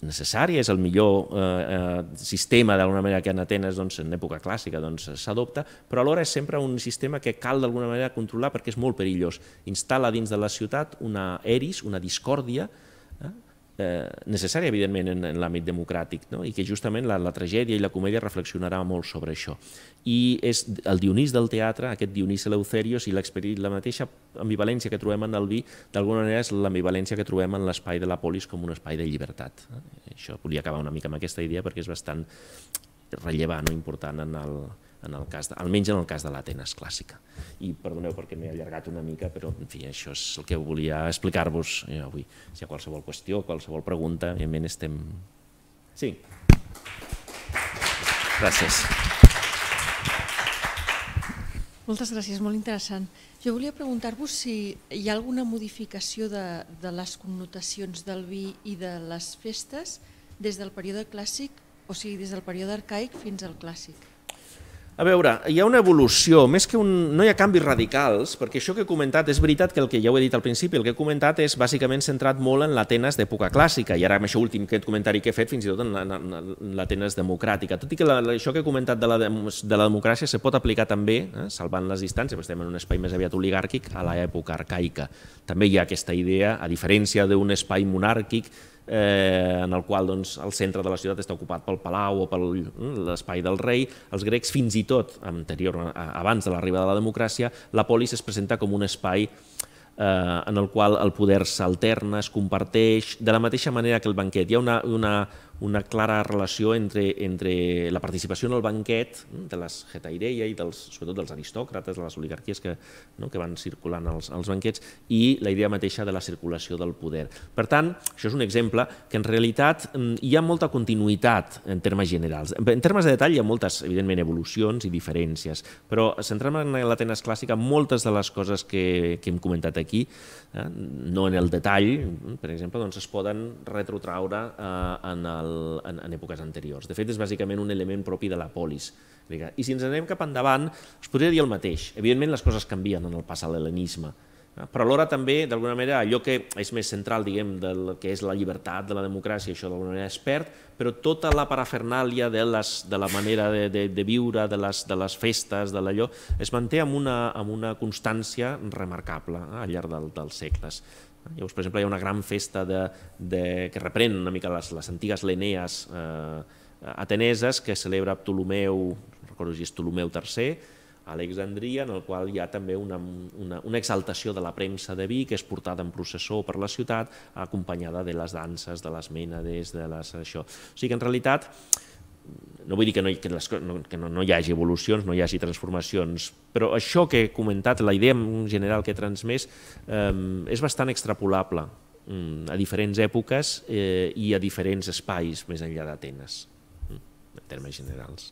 A: necessària, és el millor eh, eh sistema d'alguna manera que en Atenes doncs, en època clàssica doncs, s'adopta, doncs, però alhora és sempre un sistema que cal d'alguna manera controlar perquè és molt perillós. Instal·la dins de la ciutat una eris, una discòrdia, Eh, necessària, evidentment, en, en l'àmbit democràtic, no? i que justament la, la tragèdia i la comèdia reflexionarà molt sobre això. I és el Dionís del teatre, aquest Dionís Eleutherios, i la mateixa ambivalència que trobem en el vi, d'alguna manera és l'ambivalència que trobem en l'espai de la polis com un espai de llibertat. Eh? Això volia acabar una mica amb aquesta idea perquè és bastant rellevant o important en el, en el cas de, almenys en el cas de l'Atenes clàssica. I perdoneu perquè m'he allargat una mica, però en fi, això és el que volia explicar-vos eh, avui. Si hi ha qualsevol qüestió, qualsevol pregunta, evidentment estem... Sí. Gràcies. Moltes gràcies, molt interessant. Jo volia preguntar-vos si hi ha alguna modificació de, de les connotacions del vi i de les festes des del període clàssic, o sigui, des del període arcaic fins al clàssic. A veure, hi ha una evolució, més que un... no hi ha canvis radicals, perquè això que he comentat és veritat que el que ja ho he dit al principi, el que he comentat és bàsicament centrat molt en l'Atenes d'època clàssica, i ara amb això últim, aquest comentari que he fet, fins i tot en l'Atenes democràtica. Tot i que la, això que he comentat de la, de la democràcia se pot aplicar també, eh, salvant les distàncies, perquè estem en un espai més aviat oligàrquic, a l'època arcaica. També hi ha aquesta idea, a diferència d'un espai monàrquic, eh, en el qual doncs, el centre de la ciutat està ocupat pel palau o per mm, l'espai del rei. Els grecs, fins i tot anterior, abans de l'arribada de la democràcia, la polis es presenta com un espai eh, en el qual el poder s'alterna, es comparteix, de la mateixa manera que el banquet. Hi ha una, una, una clara relació entre, entre la participació en el banquet mm, de les Getaireia i dels, sobretot dels aristòcrates, de les oligarquies que, no, que van circulant als, als banquets, i la idea mateixa de la circulació del poder. Per tant, això és un exemple que en realitat mm, hi ha molta continuïtat en termes generals. En termes de detall hi ha moltes, evidentment, evolucions i diferències, però centrem en l'Atenes clàssica, moltes de les coses que, que hem comentat aquí, eh, no en el detall, mm, per exemple, doncs es poden retrotraure eh, en el el, en, en èpoques anteriors. De fet, és bàsicament un element propi de la polis. I si ens anem cap endavant, es podria dir el mateix. Evidentment, les coses canvien en el pas a l'helenisme, eh? però alhora també, d'alguna manera, allò que és més central, diguem, del que és la llibertat de la democràcia, això d'alguna manera es perd, però tota la parafernàlia de, les, de la manera de, de, de viure, de les, de les festes, de l'allò, es manté amb una, amb una constància remarcable eh, al llarg del, dels segles. Llavors, per exemple, hi ha una gran festa de, de, que reprèn una mica les, les antigues lenees eh, ateneses que celebra Ptolomeu, recordo si és Ptolomeu III, a Alexandria, en el qual hi ha també una, una, una exaltació de la premsa de vi que és portada en processó per la ciutat acompanyada de les danses, de les mènades, de les això. O sigui que en realitat no vull dir que, no, que, les, no, que no, no hi hagi evolucions, no hi hagi transformacions, però això que he comentat, la idea en general que he transmès, eh, és bastant extrapolable mm, a diferents èpoques eh, i a diferents espais més enllà d'Atenes, mm, en termes generals.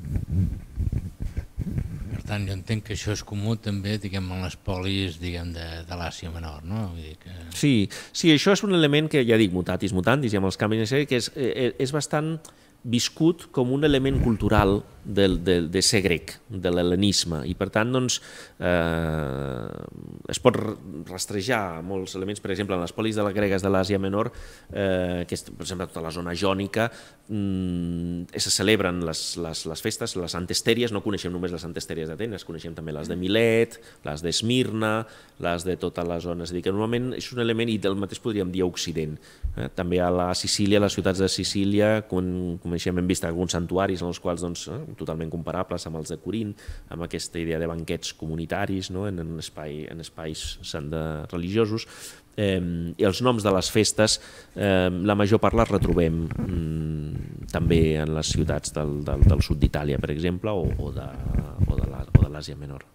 B: Mm-hmm. Per tant, jo entenc que això és comú també diguem, en les polis diguem, de, de l'Àsia Menor,
A: no? Vull dir que... sí, sí, això és un element que, ja dic, mutatis mutandis, i amb els canvis que és, eh, eh, és bastant viscut com un element cultural del, de, de ser grec, de l'helenisme, i per tant doncs, eh, es pot rastrejar molts elements, per exemple, en les polis de les gregues de l'Àsia Menor, eh, que és, per exemple, tota la zona jònica, eh, se celebren les, les, les festes, les antestèries, no coneixem només les antestèries d'Atenes, coneixem també les de Milet, les d'Esmirna, les de tota la zona, és a dir, que normalment és un element, i del mateix podríem dir Occident, eh? també a la Sicília, a les ciutats de Sicília, com comencem hem vist alguns santuaris en els quals doncs, eh, totalment comparables amb els de Corint, amb aquesta idea de banquets comunitaris no? en, en, espai, en espais de religiosos, eh, i els noms de les festes, eh, la major part les retrobem mm, també en les ciutats del, del, del sud d'Itàlia, per exemple, o, o de, o de l'Àsia Menor.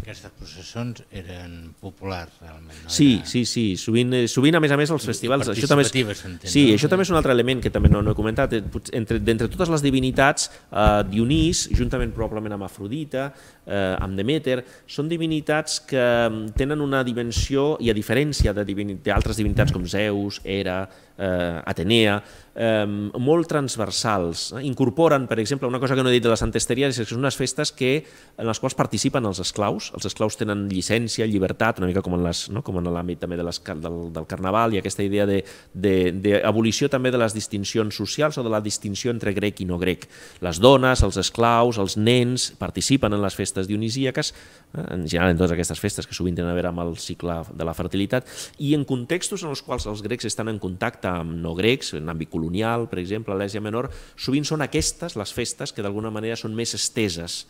B: Aquestes processons eren
A: populars realment. No sí, era... sí, sí. Sovint, eh, sovint, a més a més, els festivals... això també és, sí, no? això també és un altre element que també no, no he comentat. Eh, entre, d'entre totes les divinitats, eh, Dionís, juntament probablement amb Afrodita, eh, amb Demeter, són divinitats que mm, tenen una dimensió, i a diferència d'altres divinitats com Zeus, Hera, eh, Atenea, eh, molt transversals. Eh? Incorporen, per exemple, una cosa que no he dit de la Esteria, és que són unes festes que, en les quals participen els esclaus. Els esclaus tenen llicència, llibertat, una mica com en, les, no? com en l'àmbit també de les, del, del carnaval i aquesta idea d'abolició també de les distincions socials o de la distinció entre grec i no grec. Les dones, els esclaus, els nens participen en les festes festes dionisíaques, eh, en general en totes aquestes festes que sovint tenen a veure amb el cicle de la fertilitat, i en contextos en els quals els grecs estan en contacte amb no grecs, en àmbit colonial, per exemple, a l'Àsia Menor, sovint són aquestes les festes que d'alguna manera són més esteses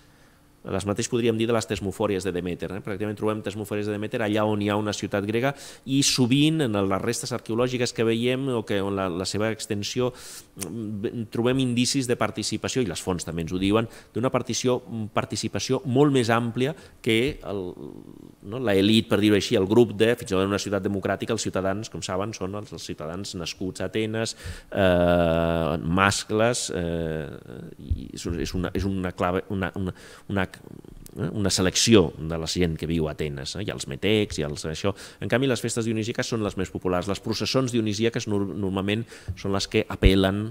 A: les mateix podríem dir de les tesmofòries de Demeter. Eh? Pràcticament trobem tesmofòries de Demeter allà on hi ha una ciutat grega i sovint en les restes arqueològiques que veiem o que on la, la seva extensió mm, trobem indicis de participació, i les fonts també ens ho diuen, d'una mm, participació molt més àmplia que el, no? l'elit, per dir-ho així, el grup de, fins i tot en una ciutat democràtica, els ciutadans, com saben, són els, els ciutadans nascuts a Atenes, eh, mascles, eh, i és, una, és una, clave, una, una, una, eh, una selecció de la gent que viu a Atenes, eh? i els metecs, i els això. En canvi, les festes dionisíques són les més populars. Les processons dionisíques normalment són les que apel·len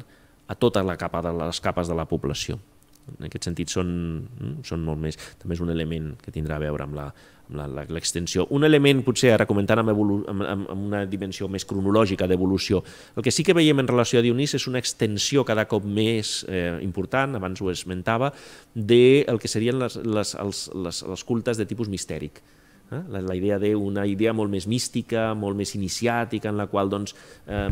A: a tota la capa de les capes de la població en aquest sentit són, mm, són molt més, també és un element que tindrà a veure amb l'extensió. Un element, potser ara comentant amb, amb, amb una dimensió més cronològica d'evolució, el que sí que veiem en relació a Dionís és una extensió cada cop més eh, important, abans ho esmentava, del de el que serien les, les, els, les, els cultes de tipus mistèric. Eh? La, la idea d'una idea molt més mística, molt més iniciàtica, en la qual doncs, eh,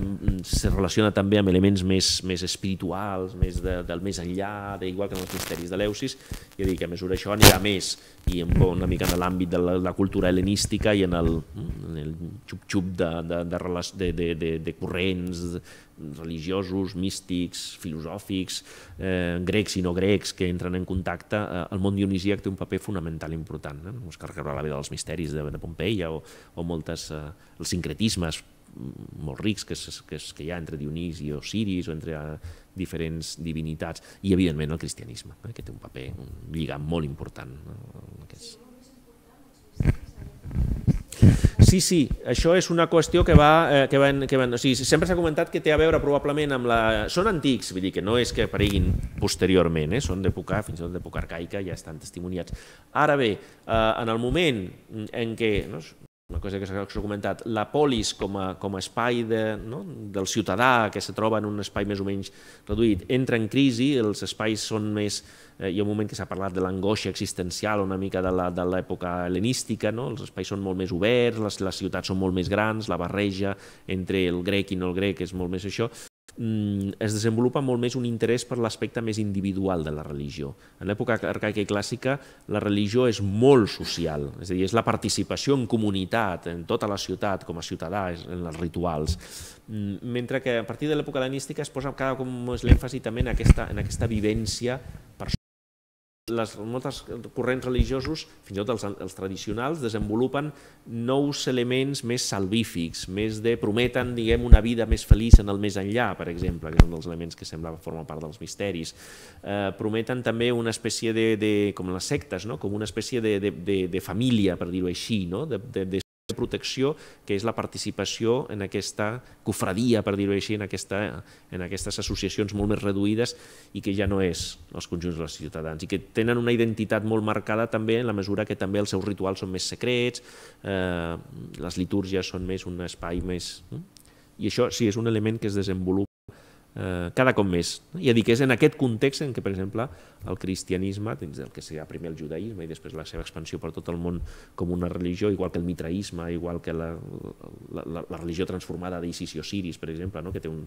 A: se relaciona també amb elements més, més espirituals, més de, del més enllà, de, igual que en els misteris de l'Eusis, i a dir que a mesura això anirà més, i en, una mica en l'àmbit de la, la cultura helenística i en el xup-xup de, de, de, de, de, de, de corrents, religiosos, místics, filosòfics, eh, grecs i no grecs que entren en contacte, eh, el món dionisíac té un paper fonamental important. Eh? Es carrega la vida dels misteris de, de Pompeia o, o moltes, eh, els sincretismes molt rics que, es, que, es, que hi ha entre Dionís i Osiris o entre eh, diferents divinitats i evidentment el cristianisme eh, que té un paper, un lligam molt important eh, en aquests. Sí, Sí, sí, això és una qüestió que va... Eh, que van, que van, o sigui, sempre s'ha comentat que té a veure probablement amb la... Són antics, vull dir que no és que apareguin posteriorment, eh? són d'època, fins i tot d'època arcaica, ja estan testimoniats. Ara bé, eh, en el moment en què, no, una cosa que s'ha comentat, la polis com a, com a espai de, no? del ciutadà que se troba en un espai més o menys reduït entra en crisi, els espais són més eh, hi ha un moment que s'ha parlat de l'angoixa existencial una mica de l'època helenística, no? els espais són molt més oberts, les, les ciutats són molt més grans, la barreja entre el grec i no el grec és molt més això, mm, es desenvolupa molt més un interès per l'aspecte més individual de la religió. En l'època arcaica i clàssica la religió és molt social, és a dir, és la participació en comunitat, en tota la ciutat, com a ciutadà, en els rituals. Mm, mentre que a partir de l'època helenística es posa cada cop més l'èmfasi també en aquesta, en aquesta vivència personal les moltes corrents religiosos, fins i tot els, els tradicionals, desenvolupen nous elements més salvífics, més de prometen, diguem, una vida més feliç en el més enllà, per exemple, que és un dels elements que sembla forma part dels misteris. Eh, prometen també una espècie de, de com les sectes, no? com una espècie de, de, de, de família, per dir-ho així, no? de, de, de protecció, que és la participació en aquesta cofradia, per dir-ho així, en, aquesta, en aquestes associacions molt més reduïdes i que ja no és els conjunts dels ciutadans i que tenen una identitat molt marcada també en la mesura que també els seus rituals són més secrets, eh, les litúrgies són més un espai més... Mm? I això sí, és un element que es desenvolupa Eh, cada cop més. I a dir que és en aquest context en què, per exemple, el cristianisme, dins del que serà primer el judaïsme i després la seva expansió per tot el món com una religió, igual que el mitraïsme, igual que la, la, la, la religió transformada d'Isis i Osiris, per exemple, no? que té un,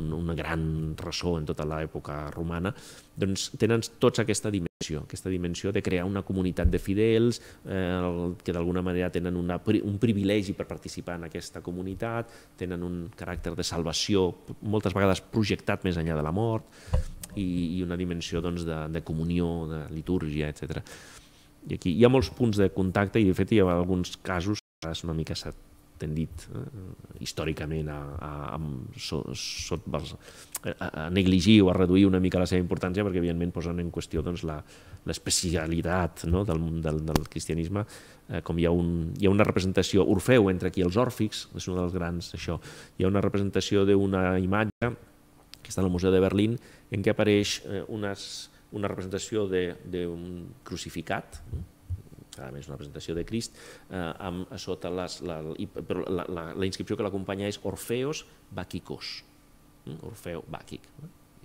A: un, un gran ressò en tota l'època romana, doncs tenen tots aquesta dimensió dimensió, aquesta dimensió de crear una comunitat de fidels eh, que d'alguna manera tenen una, un privilegi per participar en aquesta comunitat, tenen un caràcter de salvació moltes vegades projectat més enllà de la mort i, i una dimensió doncs, de, de comunió, de litúrgia, etc. I aquí hi ha molts punts de contacte i de fet hi ha alguns casos que una mica s'ha tendit eh, històricament a, a, a, so, so, a, a negligir o a reduir una mica la seva importància perquè evidentment posen en qüestió doncs, l'especialitat no? del, del, del cristianisme eh, com hi ha, un, hi ha una representació Orfeu entre aquí els òrfics, és un dels grans això, hi ha una representació d'una imatge que està al Museu de Berlín en què apareix eh, unes, una representació d'un crucificat clarament és una presentació de Crist, eh, amb, sota les, la, però la, la, la inscripció que l'acompanya és Orfeos Bàquicos, mm? Orfeo Bacic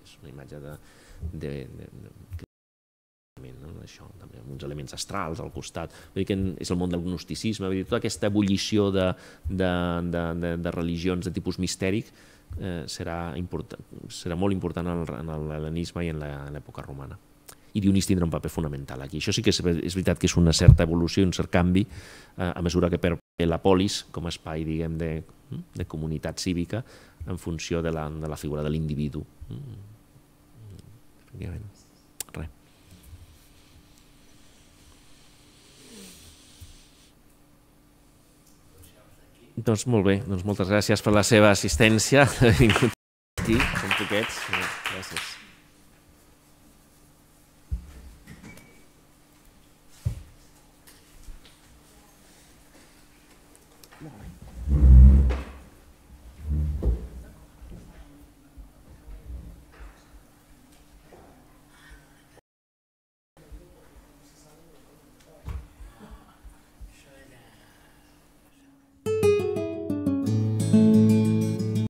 A: és una imatge de, de, de, de no? això, també amb uns elements astrals al costat, vull dir que és el món del gnosticisme, vull dir, tota aquesta ebullició de, de, de, de, de religions de tipus mistèric eh, serà, important, serà molt important en l'helenisme i en l'època romana i Dionís tindrà un paper fonamental aquí. Això sí que és, és veritat que és una certa evolució, un cert canvi, eh, a mesura que perd la polis com a espai, diguem, de, mm, de comunitat cívica en funció de la, de la figura de l'individu. Mm. Efectivament. Res. Doncs molt bé, doncs moltes gràcies per la seva assistència. Vingut aquí, com poquets. Gràcies.